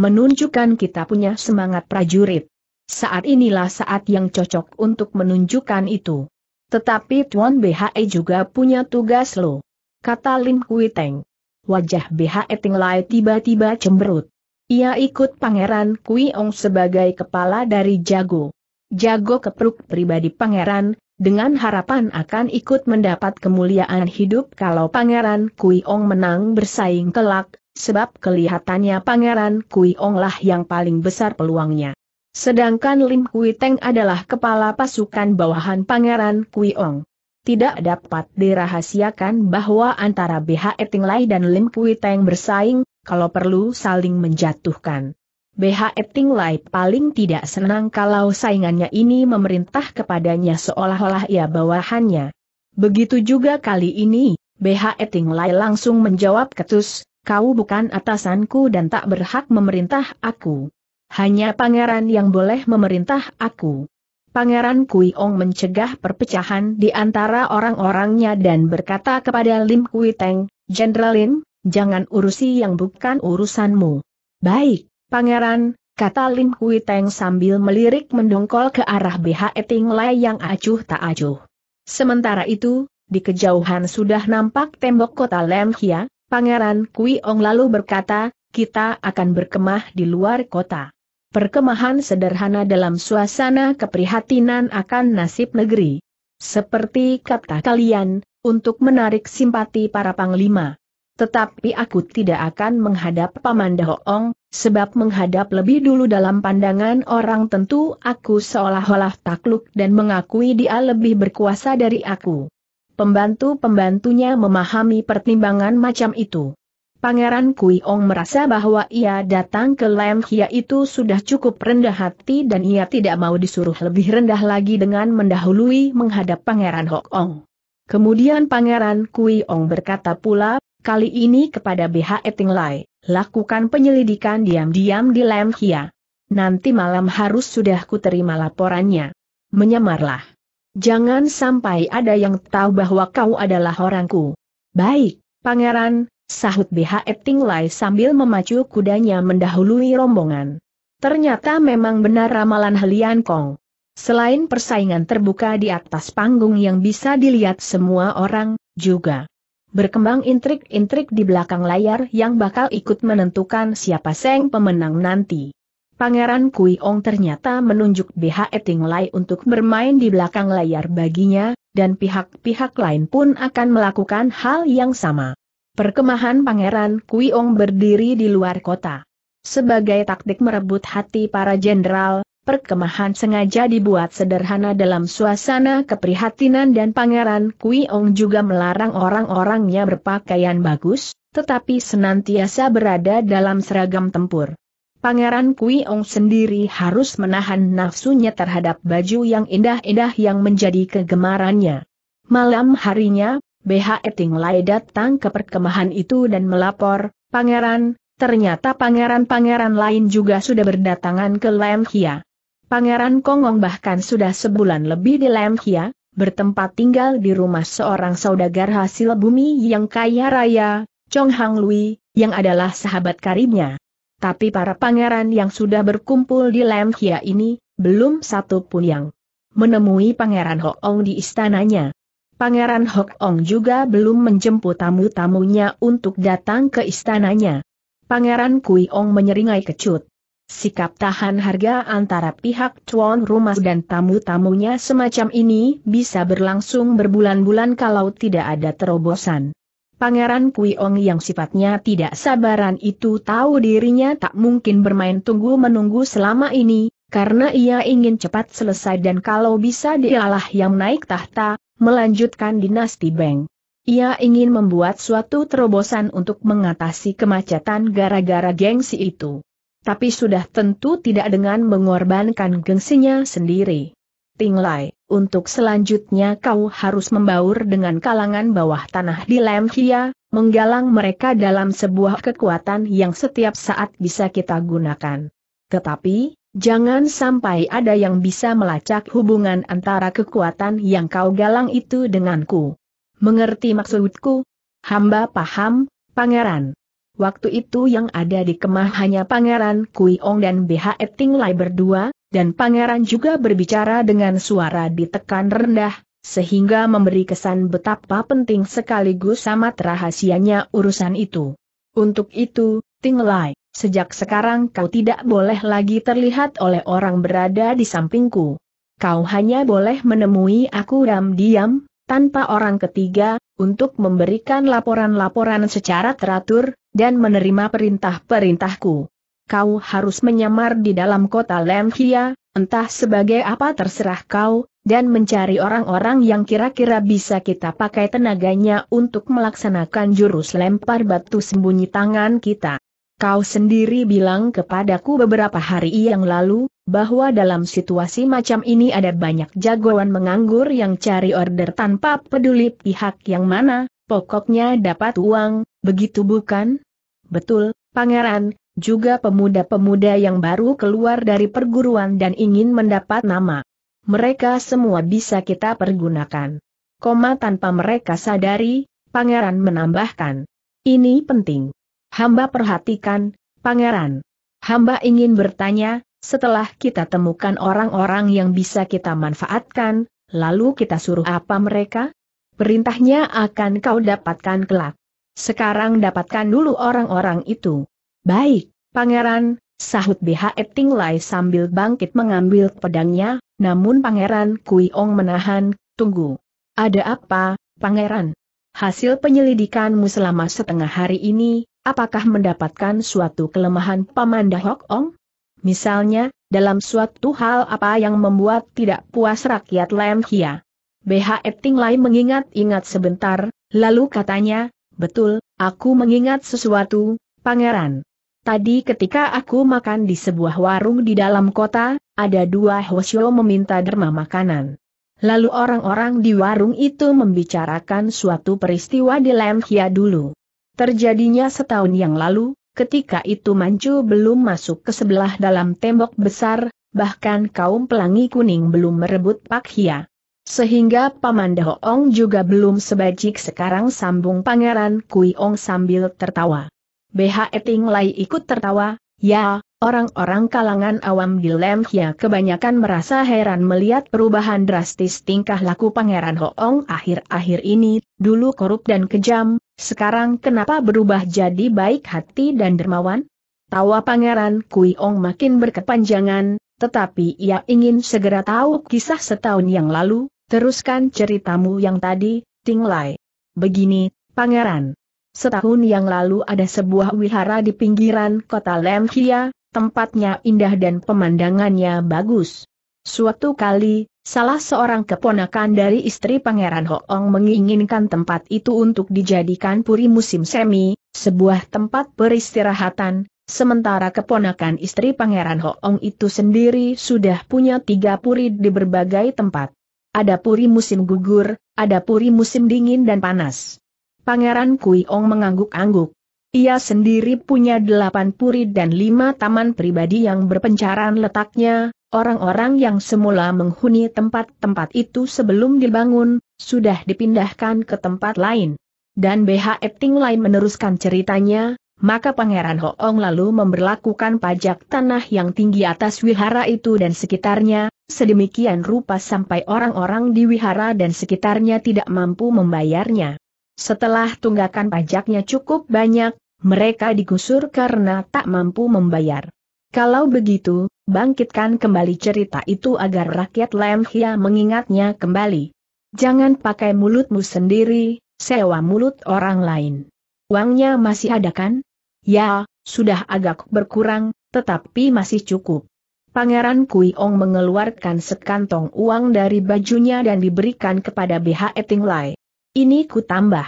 Menunjukkan kita punya semangat prajurit. Saat inilah saat yang cocok untuk menunjukkan itu. Tetapi Tuan BHE juga punya tugas lo. Kata Lin Kui Teng. Wajah BHE Tinglai tiba-tiba cemberut. Ia ikut Pangeran Kui Ong sebagai kepala dari Jago. Jago kepruk pribadi Pangeran, dengan harapan akan ikut mendapat kemuliaan hidup kalau Pangeran Kui Ong menang bersaing kelak, sebab kelihatannya Pangeran Kui Ong lah yang paling besar peluangnya. Sedangkan Lim Kui Teng adalah kepala pasukan bawahan Pangeran Kui Ong. Tidak dapat dirahasiakan bahwa antara BH e Lai dan Lim Kui Teng bersaing, kalau perlu saling menjatuhkan. BH e Lai paling tidak senang kalau saingannya ini memerintah kepadanya seolah-olah ia bawahannya. Begitu juga kali ini, BH e Lai langsung menjawab ketus, kau bukan atasanku dan tak berhak memerintah aku. Hanya pangeran yang boleh memerintah aku. Pangeran Kui Ong mencegah perpecahan di antara orang-orangnya dan berkata kepada Lim Kui Teng, Jenderal Lim, jangan urusi yang bukan urusanmu. Baik, Pangeran, kata Lim Kui Teng sambil melirik mendongkol ke arah BH Eting Lai yang acuh tak acuh. Sementara itu, di kejauhan sudah nampak tembok kota Lem Hia, Pangeran Ong lalu berkata, kita akan berkemah di luar kota perkemahan sederhana dalam suasana keprihatinan akan nasib negeri. Seperti kata kalian, untuk menarik simpati para panglima. Tetapi aku tidak akan menghadap Paman Dahoong, sebab menghadap lebih dulu dalam pandangan orang tentu aku seolah-olah takluk dan mengakui dia lebih berkuasa dari aku. Pembantu-pembantunya memahami pertimbangan macam itu. Pangeran Kui Ong merasa bahwa ia datang ke Lam Hia itu sudah cukup rendah hati dan ia tidak mau disuruh lebih rendah lagi dengan mendahului menghadap Pangeran Hok Ong. Kemudian Pangeran Kui Ong berkata pula, kali ini kepada BH Eting Lai, lakukan penyelidikan diam-diam di Lam Hia. Nanti malam harus sudah ku terima laporannya. Menyamarlah. Jangan sampai ada yang tahu bahwa kau adalah orangku. Baik, pangeran, sahut BHF Tinglai sambil memacu kudanya mendahului rombongan. Ternyata memang benar ramalan Helian Kong. Selain persaingan terbuka di atas panggung yang bisa dilihat semua orang, juga berkembang intrik-intrik di belakang layar yang bakal ikut menentukan siapa seng pemenang nanti. Pangeran Kui Ong ternyata menunjuk BH Lai untuk bermain di belakang layar baginya, dan pihak-pihak lain pun akan melakukan hal yang sama. Perkemahan Pangeran Kui Kuiong berdiri di luar kota. Sebagai taktik merebut hati para jenderal, perkemahan sengaja dibuat sederhana dalam suasana keprihatinan dan Pangeran Kui Kuiong juga melarang orang-orangnya berpakaian bagus, tetapi senantiasa berada dalam seragam tempur. Pangeran Kui Kuiong sendiri harus menahan nafsunya terhadap baju yang indah-indah yang menjadi kegemarannya. Malam harinya, BH Eting Lai datang ke perkemahan itu dan melapor, Pangeran, ternyata pangeran-pangeran lain juga sudah berdatangan ke Hia. Pangeran Kongong bahkan sudah sebulan lebih di Hia, bertempat tinggal di rumah seorang saudagar hasil bumi yang kaya raya, Chong Hang Lui, yang adalah sahabat karibnya. Tapi para pangeran yang sudah berkumpul di Hia ini, belum satu pun yang menemui Pangeran Hoong di istananya. Pangeran Hok Ong juga belum menjemput tamu-tamunya untuk datang ke istananya. Pangeran Kui Ong menyeringai kecut. Sikap tahan harga antara pihak tuan rumah dan tamu-tamunya semacam ini bisa berlangsung berbulan-bulan kalau tidak ada terobosan. Pangeran Kui Ong yang sifatnya tidak sabaran itu tahu dirinya tak mungkin bermain tunggu-menunggu selama ini, karena ia ingin cepat selesai dan kalau bisa dialah yang naik tahta, melanjutkan dinasti Beng. Ia ingin membuat suatu terobosan untuk mengatasi kemacetan gara-gara gengsi itu. Tapi sudah tentu tidak dengan mengorbankan gengsinya sendiri. Lai, untuk selanjutnya kau harus membaur dengan kalangan bawah tanah di Hia, menggalang mereka dalam sebuah kekuatan yang setiap saat bisa kita gunakan. Tetapi, Jangan sampai ada yang bisa melacak hubungan antara kekuatan yang kau galang itu denganku. Mengerti maksudku? Hamba paham, pangeran. Waktu itu yang ada di kemah hanya pangeran Kui Ong dan BH Eting Lai berdua, dan pangeran juga berbicara dengan suara ditekan rendah, sehingga memberi kesan betapa penting sekaligus amat rahasianya urusan itu. Untuk itu, Ting Lai Sejak sekarang kau tidak boleh lagi terlihat oleh orang berada di sampingku. Kau hanya boleh menemui aku diam-diam, tanpa orang ketiga, untuk memberikan laporan-laporan secara teratur, dan menerima perintah-perintahku. Kau harus menyamar di dalam kota Lemhia, entah sebagai apa terserah kau, dan mencari orang-orang yang kira-kira bisa kita pakai tenaganya untuk melaksanakan jurus lempar batu sembunyi tangan kita. Kau sendiri bilang kepadaku beberapa hari yang lalu, bahwa dalam situasi macam ini ada banyak jagoan menganggur yang cari order tanpa peduli pihak yang mana, pokoknya dapat uang, begitu bukan? Betul, pangeran, juga pemuda-pemuda yang baru keluar dari perguruan dan ingin mendapat nama. Mereka semua bisa kita pergunakan. Koma tanpa mereka sadari, pangeran menambahkan. Ini penting. Hamba perhatikan, pangeran. Hamba ingin bertanya, setelah kita temukan orang-orang yang bisa kita manfaatkan, lalu kita suruh apa mereka? Perintahnya akan kau dapatkan kelak. Sekarang dapatkan dulu orang-orang itu. Baik, pangeran, sahut BH Eting Lai sambil bangkit mengambil pedangnya, namun pangeran Kui Ong menahan, tunggu. Ada apa, pangeran? Hasil penyelidikanmu selama setengah hari ini, apakah mendapatkan suatu kelemahan Paman Dahok Ong? Misalnya, dalam suatu hal apa yang membuat tidak puas rakyat Lam Hia. BH Ting Lai mengingat-ingat sebentar, lalu katanya, betul, aku mengingat sesuatu, pangeran. Tadi ketika aku makan di sebuah warung di dalam kota, ada dua Hosyo meminta derma makanan. Lalu orang-orang di warung itu membicarakan suatu peristiwa di Lam Hia dulu. Terjadinya setahun yang lalu, ketika itu Manju belum masuk ke sebelah dalam tembok besar, bahkan kaum pelangi kuning belum merebut Pak Hia. Sehingga Paman Ho-ong juga belum sebajik sekarang sambung Pangeran Kui Ong sambil tertawa. BH Eting Lai ikut tertawa, ya, orang-orang kalangan awam di Lem Hia kebanyakan merasa heran melihat perubahan drastis tingkah laku Pangeran Hoong akhir-akhir ini, dulu korup dan kejam, sekarang kenapa berubah jadi baik hati dan dermawan? Tawa Pangeran kui ong makin berkepanjangan, tetapi ia ingin segera tahu kisah setahun yang lalu, teruskan ceritamu yang tadi, Tinglai. Begini, Pangeran. Setahun yang lalu ada sebuah wihara di pinggiran kota Lemhia, tempatnya indah dan pemandangannya bagus. Suatu kali, Salah seorang keponakan dari istri Pangeran Hoong menginginkan tempat itu untuk dijadikan puri musim semi, sebuah tempat peristirahatan, sementara keponakan istri Pangeran Hoong itu sendiri sudah punya tiga puri di berbagai tempat. Ada puri musim gugur, ada puri musim dingin dan panas. Pangeran Kui Ong mengangguk-angguk. Ia sendiri punya delapan puri dan lima taman pribadi yang berpencaran letaknya, orang-orang yang semula menghuni tempat-tempat itu sebelum dibangun, sudah dipindahkan ke tempat lain. Dan BH Epting lain meneruskan ceritanya, maka Pangeran Hoong lalu memberlakukan pajak tanah yang tinggi atas wihara itu dan sekitarnya, sedemikian rupa sampai orang-orang di wihara dan sekitarnya tidak mampu membayarnya. Setelah tunggakan pajaknya cukup banyak, mereka digusur karena tak mampu membayar. Kalau begitu, bangkitkan kembali cerita itu agar rakyat Lemhia mengingatnya kembali. Jangan pakai mulutmu sendiri, sewa mulut orang lain. Uangnya masih ada kan? Ya, sudah agak berkurang, tetapi masih cukup. Pangeran Kui Ong mengeluarkan sekantong uang dari bajunya dan diberikan kepada BH Etinglai. Ini ku tambah.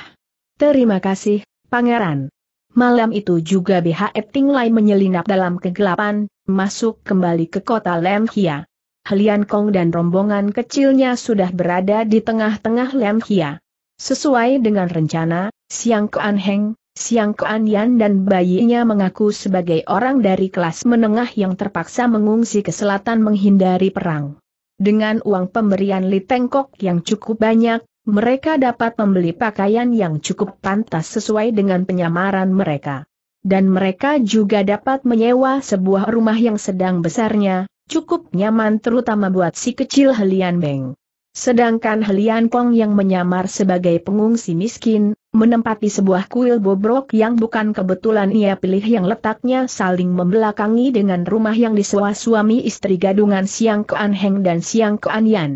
Terima kasih, Pangeran. Malam itu juga BHF Tinglai menyelinap dalam kegelapan, masuk kembali ke kota Lemhia. Helian Kong dan rombongan kecilnya sudah berada di tengah-tengah Lemhia. Sesuai dengan rencana, Siang Kuan Heng, Siang Kuan Yan dan bayinya mengaku sebagai orang dari kelas menengah yang terpaksa mengungsi ke selatan menghindari perang. Dengan uang pemberian Li Tengkok yang cukup banyak, mereka dapat membeli pakaian yang cukup pantas sesuai dengan penyamaran mereka. Dan mereka juga dapat menyewa sebuah rumah yang sedang besarnya, cukup nyaman terutama buat si kecil Helian Beng. Sedangkan Helian Kong yang menyamar sebagai pengungsi miskin, menempati sebuah kuil bobrok yang bukan kebetulan ia pilih yang letaknya saling membelakangi dengan rumah yang disewa suami istri gadungan Siang Kean Heng dan Siang Kean Yan.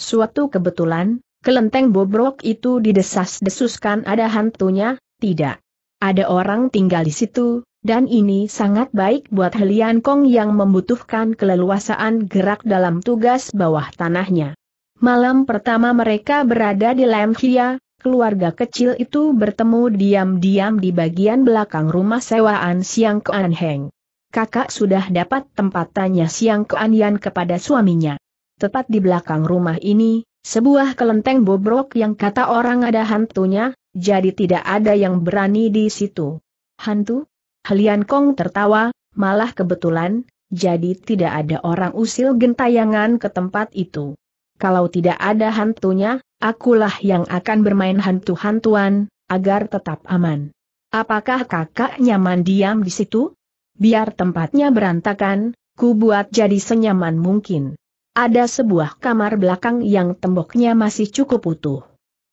Suatu kebetulan, Kelenteng bobrok itu didesas-desuskan ada hantunya, tidak. Ada orang tinggal di situ, dan ini sangat baik buat Helian Kong yang membutuhkan keleluasaan gerak dalam tugas bawah tanahnya. Malam pertama mereka berada di Lemhia, keluarga kecil itu bertemu diam-diam di bagian belakang rumah sewaan Siang Kuan Heng. Kakak sudah dapat tempat tanya Siang Kuan Yan kepada suaminya. Tepat di belakang rumah ini, sebuah kelenteng bobrok yang kata orang ada hantunya, jadi tidak ada yang berani di situ. Hantu? Helian Kong tertawa, malah kebetulan, jadi tidak ada orang usil gentayangan ke tempat itu. Kalau tidak ada hantunya, akulah yang akan bermain hantu-hantuan, agar tetap aman. Apakah kakak nyaman diam di situ? Biar tempatnya berantakan, ku buat jadi senyaman mungkin. Ada sebuah kamar belakang yang temboknya masih cukup utuh.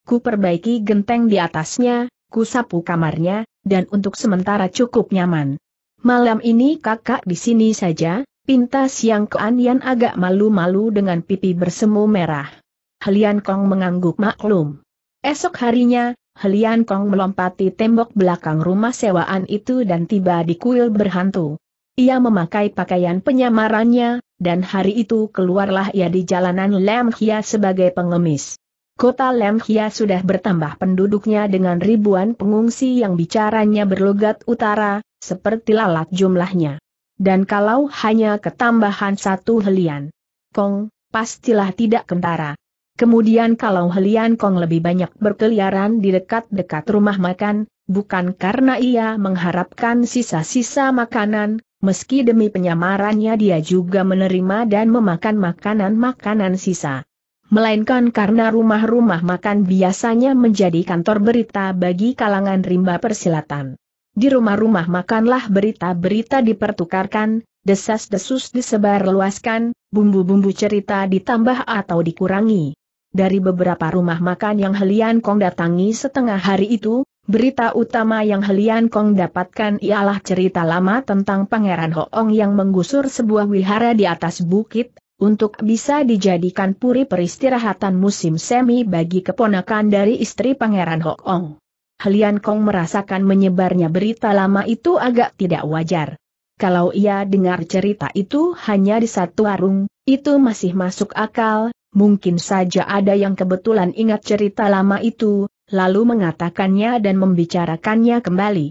Ku perbaiki genteng di atasnya, ku sapu kamarnya, dan untuk sementara cukup nyaman. Malam ini kakak di sini saja, pinta siang keanian agak malu-malu dengan pipi bersemu merah. Helian Kong mengangguk maklum. Esok harinya, Helian Kong melompati tembok belakang rumah sewaan itu dan tiba di kuil berhantu. Ia memakai pakaian penyamarannya, dan hari itu keluarlah ia di jalanan Lemhia sebagai pengemis. Kota Lemhia sudah bertambah penduduknya dengan ribuan pengungsi yang bicaranya berlogat utara, seperti lalat jumlahnya. Dan kalau hanya ketambahan satu helian kong, pastilah tidak kentara. Kemudian kalau helian kong lebih banyak berkeliaran di dekat-dekat rumah makan, bukan karena ia mengharapkan sisa-sisa makanan, Meski demi penyamarannya dia juga menerima dan memakan makanan-makanan sisa. Melainkan karena rumah-rumah makan biasanya menjadi kantor berita bagi kalangan rimba persilatan. Di rumah-rumah makanlah berita-berita dipertukarkan, desas-desus disebarluaskan, bumbu-bumbu cerita ditambah atau dikurangi. Dari beberapa rumah makan yang Helian Kong datangi setengah hari itu, Berita utama yang Helian Kong dapatkan ialah cerita lama tentang Pangeran Hoong yang menggusur sebuah wihara di atas bukit, untuk bisa dijadikan puri peristirahatan musim semi bagi keponakan dari istri Pangeran Hoong. Helian Kong merasakan menyebarnya berita lama itu agak tidak wajar. Kalau ia dengar cerita itu hanya di satu warung, itu masih masuk akal, mungkin saja ada yang kebetulan ingat cerita lama itu, lalu mengatakannya dan membicarakannya kembali.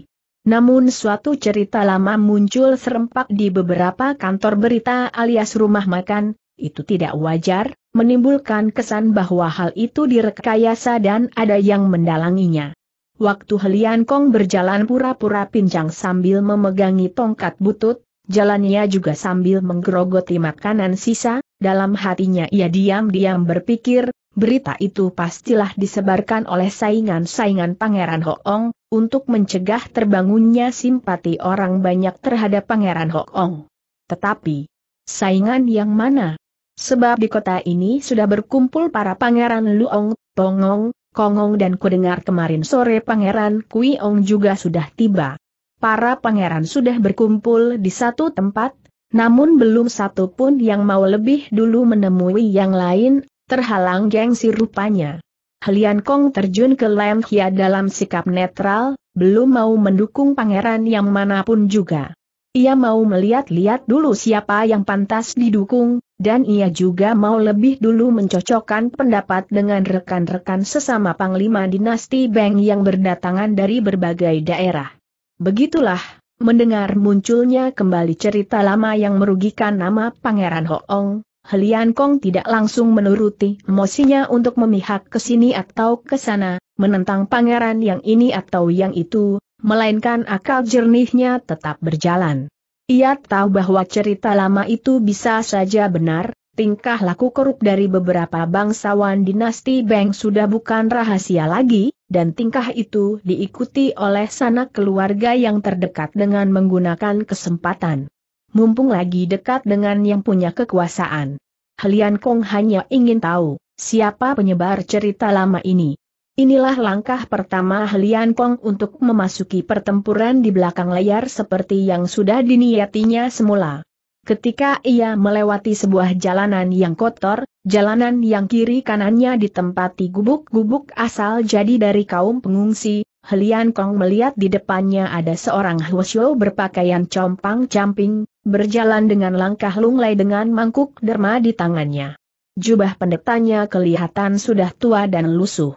Namun suatu cerita lama muncul serempak di beberapa kantor berita alias rumah makan, itu tidak wajar, menimbulkan kesan bahwa hal itu direkayasa dan ada yang mendalanginya. Waktu Helian Kong berjalan pura-pura pincang sambil memegangi tongkat butut, jalannya juga sambil menggerogoti makanan sisa, dalam hatinya ia diam-diam berpikir, berita itu pastilah disebarkan oleh saingan-saingan Pangeran Hoong, untuk mencegah terbangunnya simpati orang banyak terhadap Pangeran Hoong. Tetapi, saingan yang mana? Sebab di kota ini sudah berkumpul para Pangeran Luong, Tongong, Kongong dan kudengar kemarin sore Pangeran Kuiong juga sudah tiba. Para pangeran sudah berkumpul di satu tempat, namun belum satu pun yang mau lebih dulu menemui yang lain, Terhalang gengsi rupanya. Helian Kong terjun ke Lam Hia dalam sikap netral, belum mau mendukung pangeran yang manapun juga. Ia mau melihat-lihat dulu siapa yang pantas didukung, dan ia juga mau lebih dulu mencocokkan pendapat dengan rekan-rekan sesama Panglima Dinasti Beng yang berdatangan dari berbagai daerah. Begitulah, mendengar munculnya kembali cerita lama yang merugikan nama Pangeran Hoong, Helian Kong tidak langsung menuruti emosinya untuk memihak ke sini atau ke sana, menentang pangeran yang ini atau yang itu, melainkan akal jernihnya tetap berjalan. Ia tahu bahwa cerita lama itu bisa saja benar, tingkah laku korup dari beberapa bangsawan dinasti Beng sudah bukan rahasia lagi, dan tingkah itu diikuti oleh sanak keluarga yang terdekat dengan menggunakan kesempatan mumpung lagi dekat dengan yang punya kekuasaan. Helian Kong hanya ingin tahu, siapa penyebar cerita lama ini. Inilah langkah pertama Helian Kong untuk memasuki pertempuran di belakang layar seperti yang sudah diniatinya semula. Ketika ia melewati sebuah jalanan yang kotor, jalanan yang kiri kanannya ditempati gubuk-gubuk asal jadi dari kaum pengungsi, Helian Kong melihat di depannya ada seorang Huosyo berpakaian compang-camping, berjalan dengan langkah lunglai dengan mangkuk derma di tangannya. Jubah pendetanya kelihatan sudah tua dan lusuh.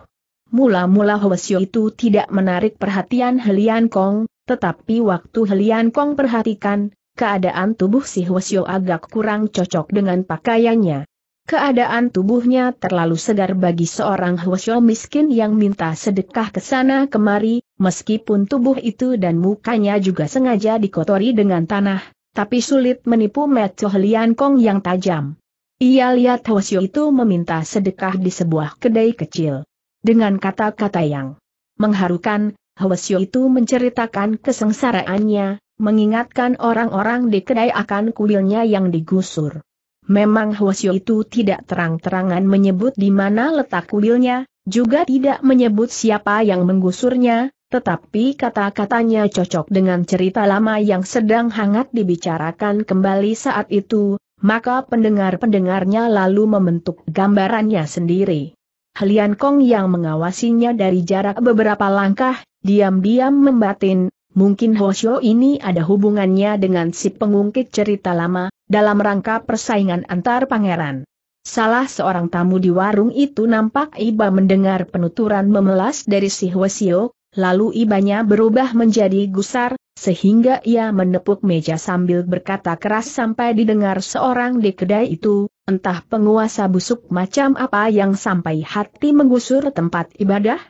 Mula-mula Huosyo itu tidak menarik perhatian Helian Kong, tetapi waktu Helian Kong perhatikan, keadaan tubuh si Huosyo agak kurang cocok dengan pakaiannya. Keadaan tubuhnya terlalu segar bagi seorang Hwasyo miskin yang minta sedekah ke sana kemari, meskipun tubuh itu dan mukanya juga sengaja dikotori dengan tanah, tapi sulit menipu metoh liankong Kong yang tajam. Ia lihat Hwasyo itu meminta sedekah di sebuah kedai kecil. Dengan kata-kata yang mengharukan, Hwasyo itu menceritakan kesengsaraannya, mengingatkan orang-orang di kedai akan kuilnya yang digusur. Memang Huasyo itu tidak terang-terangan menyebut di mana letak kuilnya, juga tidak menyebut siapa yang menggusurnya, tetapi kata-katanya cocok dengan cerita lama yang sedang hangat dibicarakan kembali saat itu, maka pendengar-pendengarnya lalu membentuk gambarannya sendiri. Helian Kong yang mengawasinya dari jarak beberapa langkah, diam-diam membatin, mungkin Hosyo ini ada hubungannya dengan si pengungkit cerita lama, dalam rangka persaingan antar pangeran. Salah seorang tamu di warung itu nampak Iba mendengar penuturan memelas dari si Hwasio, lalu Ibanya berubah menjadi gusar, sehingga ia menepuk meja sambil berkata keras sampai didengar seorang di kedai itu, entah penguasa busuk macam apa yang sampai hati menggusur tempat ibadah?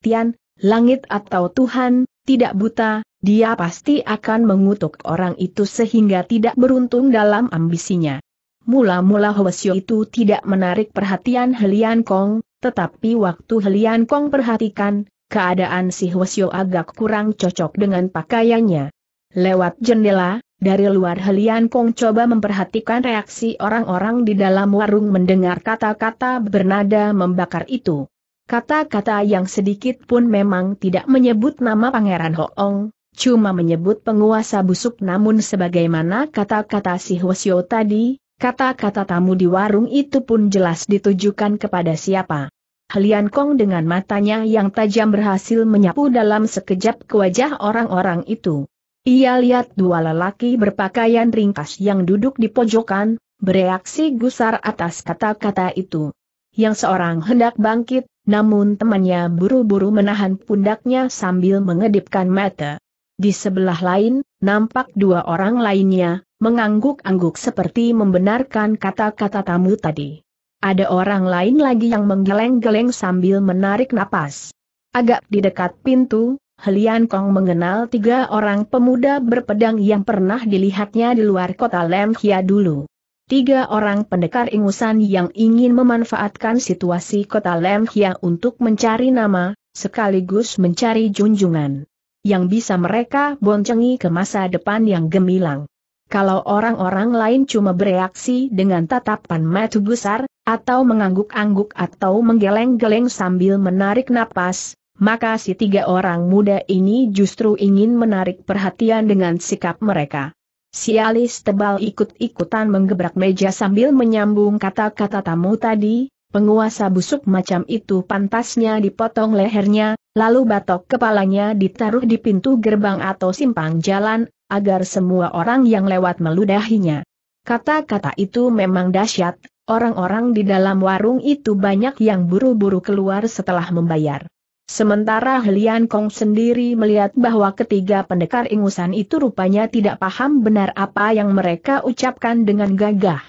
Tian, langit atau Tuhan, tidak buta, dia pasti akan mengutuk orang itu sehingga tidak beruntung dalam ambisinya. Mula-mula Hwasyo itu tidak menarik perhatian Helian Kong, tetapi waktu Helian Kong perhatikan, keadaan si Hwasyo agak kurang cocok dengan pakaiannya. Lewat jendela, dari luar Helian Kong coba memperhatikan reaksi orang-orang di dalam warung mendengar kata-kata bernada membakar itu. Kata-kata yang sedikit pun memang tidak menyebut nama Pangeran Hoong, Cuma menyebut penguasa busuk namun sebagaimana kata-kata si Hwasyo tadi, kata-kata tamu di warung itu pun jelas ditujukan kepada siapa. Helian Kong dengan matanya yang tajam berhasil menyapu dalam sekejap ke wajah orang-orang itu. Ia lihat dua lelaki berpakaian ringkas yang duduk di pojokan, bereaksi gusar atas kata-kata itu. Yang seorang hendak bangkit, namun temannya buru-buru menahan pundaknya sambil mengedipkan mata. Di sebelah lain, nampak dua orang lainnya, mengangguk-angguk seperti membenarkan kata-kata tamu tadi. Ada orang lain lagi yang menggeleng-geleng sambil menarik napas. Agak di dekat pintu, Helian Kong mengenal tiga orang pemuda berpedang yang pernah dilihatnya di luar kota Lemhia dulu. Tiga orang pendekar ingusan yang ingin memanfaatkan situasi kota Lemhia untuk mencari nama, sekaligus mencari junjungan yang bisa mereka boncengi ke masa depan yang gemilang. Kalau orang-orang lain cuma bereaksi dengan tatapan mata besar, atau mengangguk-angguk atau menggeleng-geleng sambil menarik napas, maka si tiga orang muda ini justru ingin menarik perhatian dengan sikap mereka. Si alis tebal ikut-ikutan menggebrak meja sambil menyambung kata-kata tamu tadi, penguasa busuk macam itu pantasnya dipotong lehernya, Lalu batok kepalanya ditaruh di pintu gerbang atau simpang jalan, agar semua orang yang lewat meludahinya. Kata-kata itu memang dahsyat, orang-orang di dalam warung itu banyak yang buru-buru keluar setelah membayar. Sementara Helian Kong sendiri melihat bahwa ketiga pendekar ingusan itu rupanya tidak paham benar apa yang mereka ucapkan dengan gagah.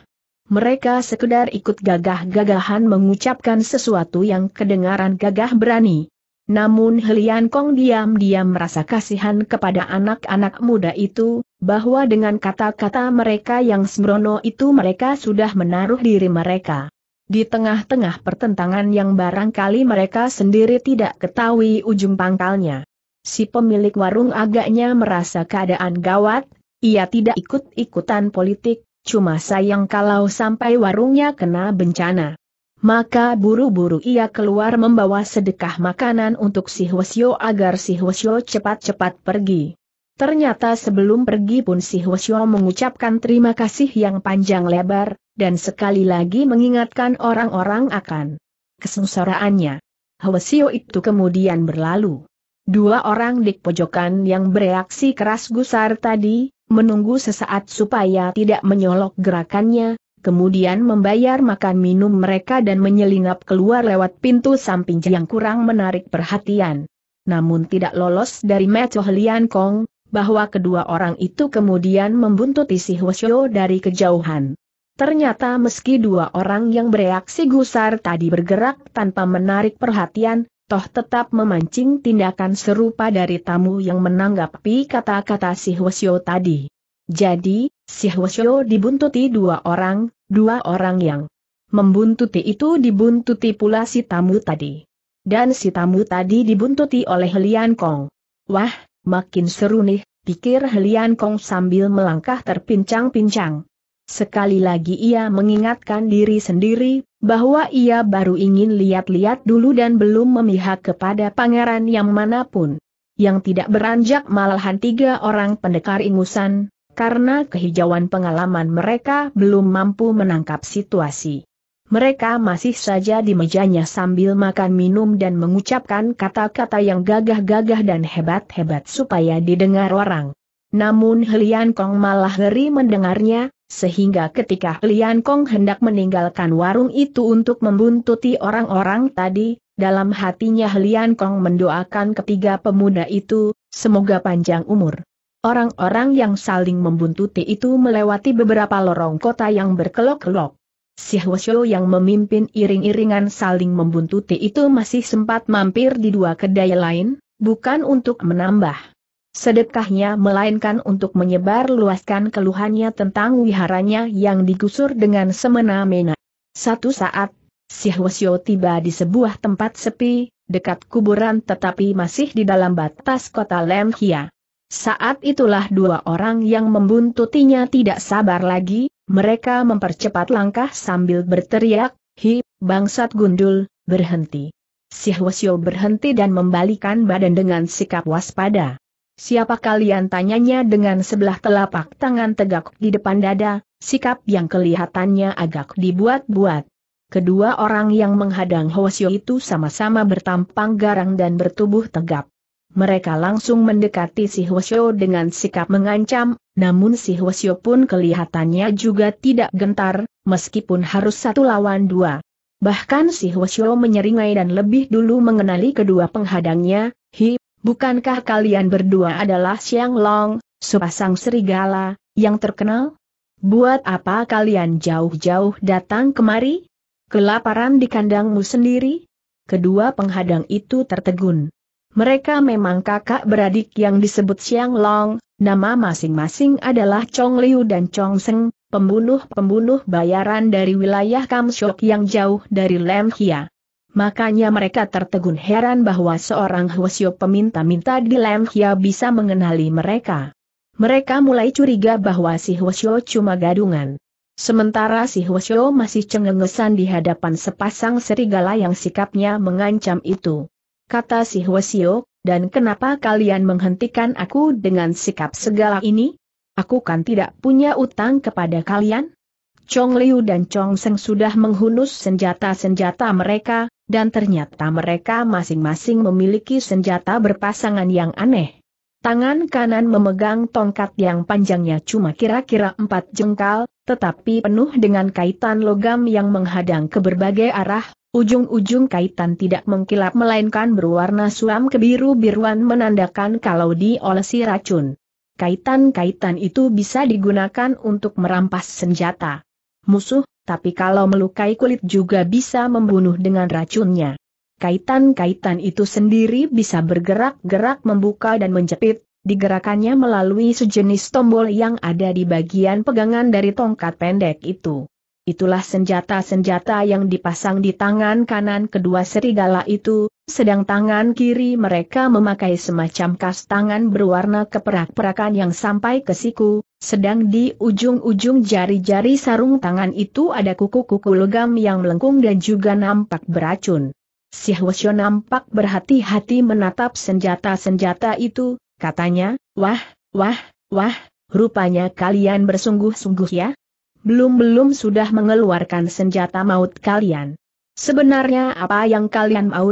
Mereka sekedar ikut gagah-gagahan mengucapkan sesuatu yang kedengaran gagah berani. Namun Helian Kong diam-diam merasa kasihan kepada anak-anak muda itu, bahwa dengan kata-kata mereka yang sembrono itu mereka sudah menaruh diri mereka. Di tengah-tengah pertentangan yang barangkali mereka sendiri tidak ketahui ujung pangkalnya. Si pemilik warung agaknya merasa keadaan gawat, ia tidak ikut-ikutan politik, cuma sayang kalau sampai warungnya kena bencana. Maka buru-buru ia keluar membawa sedekah makanan untuk si Hwasyo agar si Hwasyo cepat-cepat pergi. Ternyata sebelum pergi pun si Hwasyo mengucapkan terima kasih yang panjang lebar, dan sekali lagi mengingatkan orang-orang akan kesengsaraannya. Hwasyo itu kemudian berlalu. Dua orang di pojokan yang bereaksi keras gusar tadi, menunggu sesaat supaya tidak menyolok gerakannya, kemudian membayar makan minum mereka dan menyelinap keluar lewat pintu samping yang kurang menarik perhatian. Namun tidak lolos dari Mecoh Lian Kong, bahwa kedua orang itu kemudian membuntuti si Hwasyo dari kejauhan. Ternyata meski dua orang yang bereaksi gusar tadi bergerak tanpa menarik perhatian, toh tetap memancing tindakan serupa dari tamu yang menanggapi kata-kata si Hwasyo tadi. Jadi, si Hwasyo dibuntuti dua orang, dua orang yang membuntuti itu dibuntuti pula si tamu tadi. Dan si tamu tadi dibuntuti oleh Helian Kong. Wah, makin seru nih, pikir Helian Kong sambil melangkah terpincang-pincang. Sekali lagi ia mengingatkan diri sendiri, bahwa ia baru ingin lihat-lihat dulu dan belum memihak kepada pangeran yang manapun. Yang tidak beranjak malahan tiga orang pendekar ingusan, karena kehijauan pengalaman mereka belum mampu menangkap situasi. Mereka masih saja di mejanya sambil makan minum dan mengucapkan kata-kata yang gagah-gagah dan hebat-hebat supaya didengar orang. Namun Helian Kong malah ngeri mendengarnya, sehingga ketika Helian Kong hendak meninggalkan warung itu untuk membuntuti orang-orang tadi, dalam hatinya Helian Kong mendoakan ketiga pemuda itu, semoga panjang umur. Orang-orang yang saling membuntuti itu melewati beberapa lorong kota yang berkelok-kelok. Si Hwasyo yang memimpin iring-iringan saling membuntuti itu masih sempat mampir di dua kedai lain, bukan untuk menambah. Sedekahnya melainkan untuk menyebar luaskan keluhannya tentang wiharanya yang digusur dengan semena-mena. Satu saat, si Hwasyo tiba di sebuah tempat sepi, dekat kuburan tetapi masih di dalam batas kota Lemhia. Saat itulah dua orang yang membuntutinya tidak sabar lagi, mereka mempercepat langkah sambil berteriak, Hi, bangsat gundul, berhenti. Si Hwasyo berhenti dan membalikan badan dengan sikap waspada. Siapa kalian tanyanya dengan sebelah telapak tangan tegak di depan dada, sikap yang kelihatannya agak dibuat-buat. Kedua orang yang menghadang Hwasyo itu sama-sama bertampang garang dan bertubuh tegap mereka langsung mendekati si Hwasyo dengan sikap mengancam, namun si Hwasyo pun kelihatannya juga tidak gentar, meskipun harus satu lawan dua. Bahkan si Hwasyo menyeringai dan lebih dulu mengenali kedua penghadangnya, Hi, bukankah kalian berdua adalah Xiang Long, sepasang serigala, yang terkenal? Buat apa kalian jauh-jauh datang kemari? Kelaparan di kandangmu sendiri? Kedua penghadang itu tertegun. Mereka memang kakak beradik yang disebut Siang Long, nama masing-masing adalah Chong Liu dan Chong Seng, pembunuh-pembunuh bayaran dari wilayah Kamshok yang jauh dari Lem Hia. Makanya mereka tertegun heran bahwa seorang Hwasyo peminta-minta di Lem Hia bisa mengenali mereka. Mereka mulai curiga bahwa si Hwasyo cuma gadungan. Sementara si Hwasyo masih cengengesan di hadapan sepasang serigala yang sikapnya mengancam itu kata si Hwasio, dan kenapa kalian menghentikan aku dengan sikap segala ini? Aku kan tidak punya utang kepada kalian? Chong Liu dan Chong Seng sudah menghunus senjata-senjata mereka, dan ternyata mereka masing-masing memiliki senjata berpasangan yang aneh. Tangan kanan memegang tongkat yang panjangnya cuma kira-kira empat jengkal, tetapi penuh dengan kaitan logam yang menghadang ke berbagai arah, Ujung-ujung kaitan tidak mengkilap melainkan berwarna suam kebiru-biruan menandakan kalau diolesi racun. Kaitan-kaitan itu bisa digunakan untuk merampas senjata musuh, tapi kalau melukai kulit juga bisa membunuh dengan racunnya. Kaitan-kaitan itu sendiri bisa bergerak-gerak membuka dan menjepit, digerakannya melalui sejenis tombol yang ada di bagian pegangan dari tongkat pendek itu. Itulah senjata-senjata yang dipasang di tangan kanan kedua serigala itu, sedang tangan kiri mereka memakai semacam kas tangan berwarna keperak-perakan yang sampai ke siku, sedang di ujung-ujung jari-jari sarung tangan itu ada kuku-kuku logam yang melengkung dan juga nampak beracun. Si Hwasyo nampak berhati-hati menatap senjata-senjata itu, katanya, wah, wah, wah, rupanya kalian bersungguh-sungguh ya? Belum-belum sudah mengeluarkan senjata maut kalian. Sebenarnya apa yang kalian mau?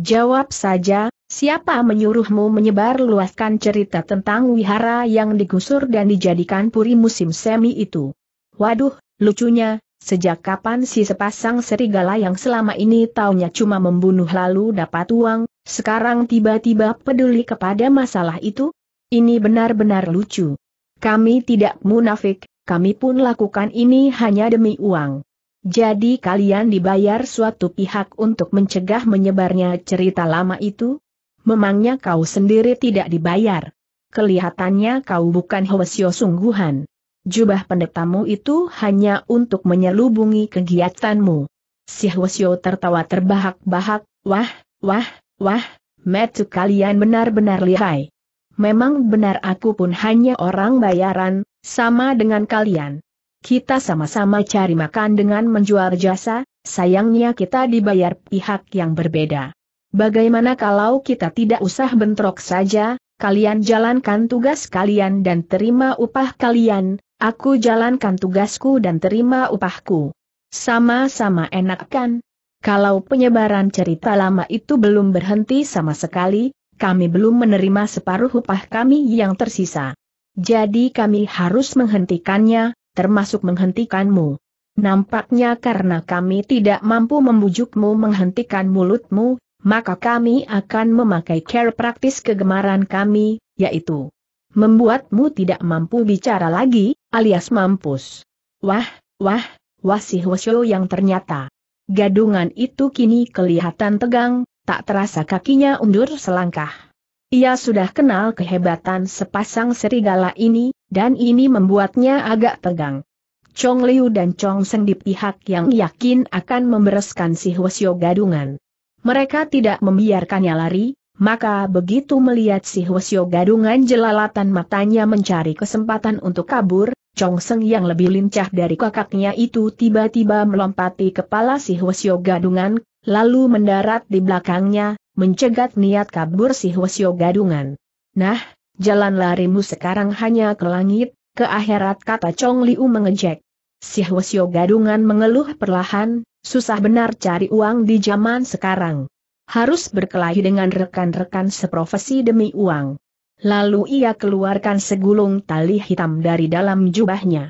Jawab saja, siapa menyuruhmu menyebar luaskan cerita tentang wihara yang digusur dan dijadikan puri musim semi itu? Waduh, lucunya, sejak kapan si sepasang serigala yang selama ini taunya cuma membunuh lalu dapat uang, sekarang tiba-tiba peduli kepada masalah itu? Ini benar-benar lucu. Kami tidak munafik, kami pun lakukan ini hanya demi uang. Jadi kalian dibayar suatu pihak untuk mencegah menyebarnya cerita lama itu? Memangnya kau sendiri tidak dibayar? Kelihatannya kau bukan Hwasyo sungguhan. Jubah pendetamu itu hanya untuk menyelubungi kegiatanmu. Si Hwasyo tertawa terbahak-bahak, wah, wah, wah, metu kalian benar-benar lihai. Memang benar aku pun hanya orang bayaran, sama dengan kalian. Kita sama-sama cari makan dengan menjual jasa, sayangnya kita dibayar pihak yang berbeda. Bagaimana kalau kita tidak usah bentrok saja, kalian jalankan tugas kalian dan terima upah kalian, aku jalankan tugasku dan terima upahku. Sama-sama enak kan? Kalau penyebaran cerita lama itu belum berhenti sama sekali, kami belum menerima separuh upah kami yang tersisa. Jadi kami harus menghentikannya, termasuk menghentikanmu. Nampaknya karena kami tidak mampu membujukmu menghentikan mulutmu, maka kami akan memakai care praktis kegemaran kami, yaitu membuatmu tidak mampu bicara lagi, alias mampus. Wah, wah, wasih wasyo yang ternyata. Gadungan itu kini kelihatan tegang, tak terasa kakinya undur selangkah. Ia sudah kenal kehebatan sepasang serigala ini, dan ini membuatnya agak tegang. Chong Liu dan Chong Seng di pihak yang yakin akan membereskan si Hwasyo gadungan. Mereka tidak membiarkannya lari, maka begitu melihat si Hwasyo gadungan jelalatan matanya mencari kesempatan untuk kabur, Chong Seng yang lebih lincah dari kakaknya itu tiba-tiba melompati kepala si Hwasyo gadungan, lalu mendarat di belakangnya, mencegat niat kabur si Hwasyo gadungan. Nah, jalan larimu sekarang hanya ke langit, ke akhirat kata Chong Liu mengejek. Si Hwasyo gadungan mengeluh perlahan, susah benar cari uang di zaman sekarang. Harus berkelahi dengan rekan-rekan seprofesi demi uang. Lalu ia keluarkan segulung tali hitam dari dalam jubahnya.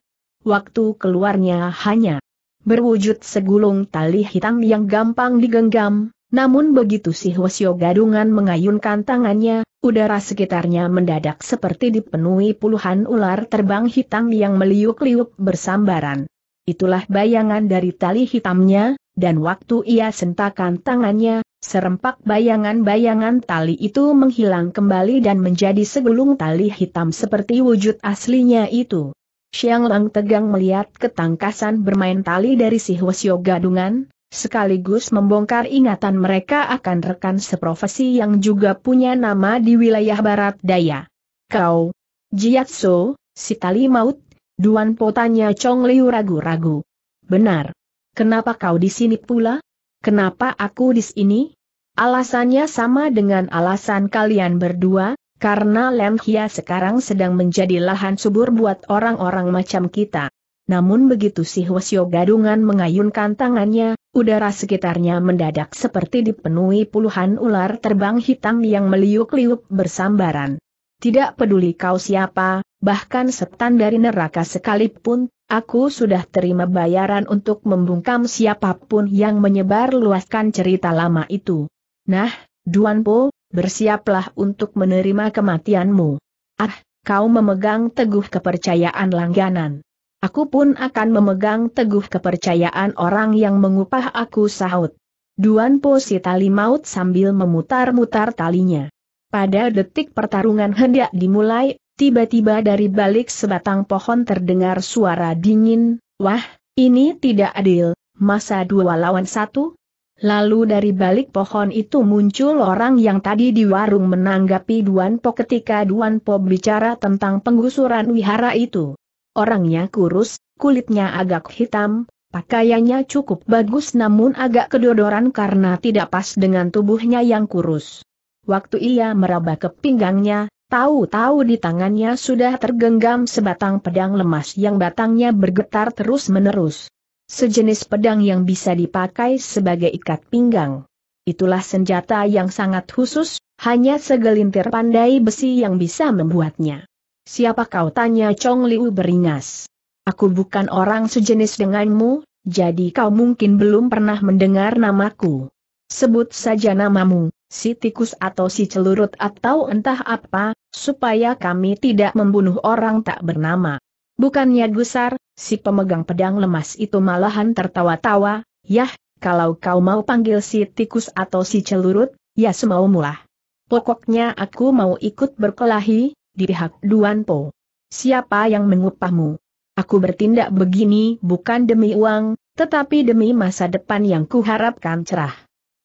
Waktu keluarnya hanya berwujud segulung tali hitam yang gampang digenggam, namun begitu si Hwasyo gadungan mengayunkan tangannya, udara sekitarnya mendadak seperti dipenuhi puluhan ular terbang hitam yang meliuk-liuk bersambaran. Itulah bayangan dari tali hitamnya, dan waktu ia sentakan tangannya, serempak bayangan-bayangan tali itu menghilang kembali dan menjadi segulung tali hitam seperti wujud aslinya itu. Xiang Lang tegang melihat ketangkasan bermain tali dari si Hwasyo gadungan, sekaligus membongkar ingatan mereka akan rekan seprofesi yang juga punya nama di wilayah barat daya. Kau, Jiatso, si tali maut, Duan Po tanya Chong Liu ragu-ragu. Benar. Kenapa kau di sini pula? Kenapa aku di sini? Alasannya sama dengan alasan kalian berdua, karena Lem Hia sekarang sedang menjadi lahan subur buat orang-orang macam kita. Namun begitu si Hwasyo gadungan mengayunkan tangannya, Udara sekitarnya mendadak seperti dipenuhi puluhan ular terbang hitam yang meliuk-liuk bersambaran. Tidak peduli kau siapa, bahkan setan dari neraka sekalipun, aku sudah terima bayaran untuk membungkam siapapun yang menyebar luaskan cerita lama itu. Nah, Duan Po, bersiaplah untuk menerima kematianmu. Ah, kau memegang teguh kepercayaan langganan. Aku pun akan memegang teguh kepercayaan orang yang mengupah aku sahut. Duan Po si tali maut sambil memutar-mutar talinya. Pada detik pertarungan hendak dimulai, tiba-tiba dari balik sebatang pohon terdengar suara dingin, Wah, ini tidak adil, masa dua lawan satu? Lalu dari balik pohon itu muncul orang yang tadi di warung menanggapi Duan Po ketika Duan Po bicara tentang penggusuran wihara itu. Orangnya kurus, kulitnya agak hitam, pakaiannya cukup bagus namun agak kedodoran karena tidak pas dengan tubuhnya yang kurus. Waktu ia meraba ke pinggangnya, tahu-tahu di tangannya sudah tergenggam sebatang pedang lemas yang batangnya bergetar terus-menerus. Sejenis pedang yang bisa dipakai sebagai ikat pinggang. Itulah senjata yang sangat khusus, hanya segelintir pandai besi yang bisa membuatnya. Siapa kau tanya Chong Liu beringas. Aku bukan orang sejenis denganmu, jadi kau mungkin belum pernah mendengar namaku. Sebut saja namamu, si tikus atau si celurut atau entah apa, supaya kami tidak membunuh orang tak bernama. Bukannya gusar, si pemegang pedang lemas itu malahan tertawa-tawa, yah, kalau kau mau panggil si tikus atau si celurut, ya semau mulah. Pokoknya aku mau ikut berkelahi, di pihak Duan Po. Siapa yang mengupahmu? Aku bertindak begini bukan demi uang, tetapi demi masa depan yang kuharapkan cerah.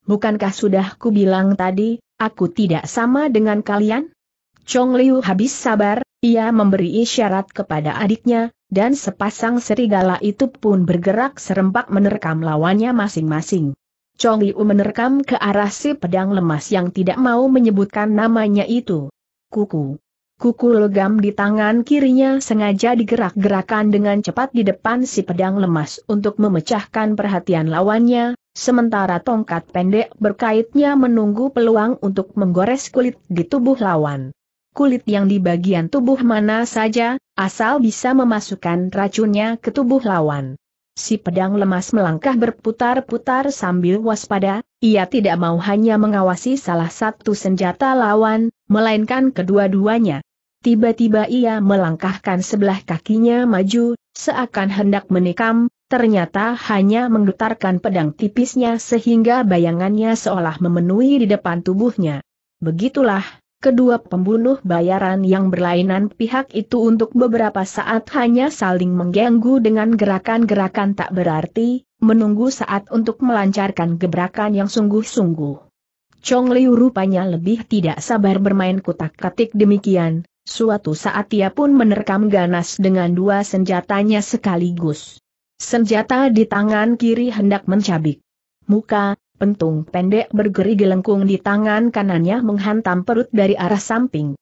Bukankah sudah kubilang tadi, aku tidak sama dengan kalian? Chong Liu habis sabar, ia memberi isyarat kepada adiknya, dan sepasang serigala itu pun bergerak serempak menerkam lawannya masing-masing. Chong Liu menerkam ke arah si pedang lemas yang tidak mau menyebutkan namanya itu. Kuku. Kuku logam di tangan kirinya sengaja digerak-gerakan dengan cepat di depan si pedang lemas untuk memecahkan perhatian lawannya, sementara tongkat pendek berkaitnya menunggu peluang untuk menggores kulit di tubuh lawan. Kulit yang di bagian tubuh mana saja, asal bisa memasukkan racunnya ke tubuh lawan. Si pedang lemas melangkah berputar-putar sambil waspada, ia tidak mau hanya mengawasi salah satu senjata lawan, melainkan kedua-duanya. Tiba-tiba ia melangkahkan sebelah kakinya maju, seakan hendak menikam, ternyata hanya menggetarkan pedang tipisnya sehingga bayangannya seolah memenuhi di depan tubuhnya. Begitulah, kedua pembunuh bayaran yang berlainan pihak itu untuk beberapa saat hanya saling mengganggu dengan gerakan-gerakan tak berarti, menunggu saat untuk melancarkan gebrakan yang sungguh-sungguh. Chong Liu rupanya lebih tidak sabar bermain kutak-katik demikian, suatu saat ia pun menerkam ganas dengan dua senjatanya sekaligus. Senjata di tangan kiri hendak mencabik. Muka, pentung pendek bergeri gelengkung di tangan kanannya menghantam perut dari arah samping.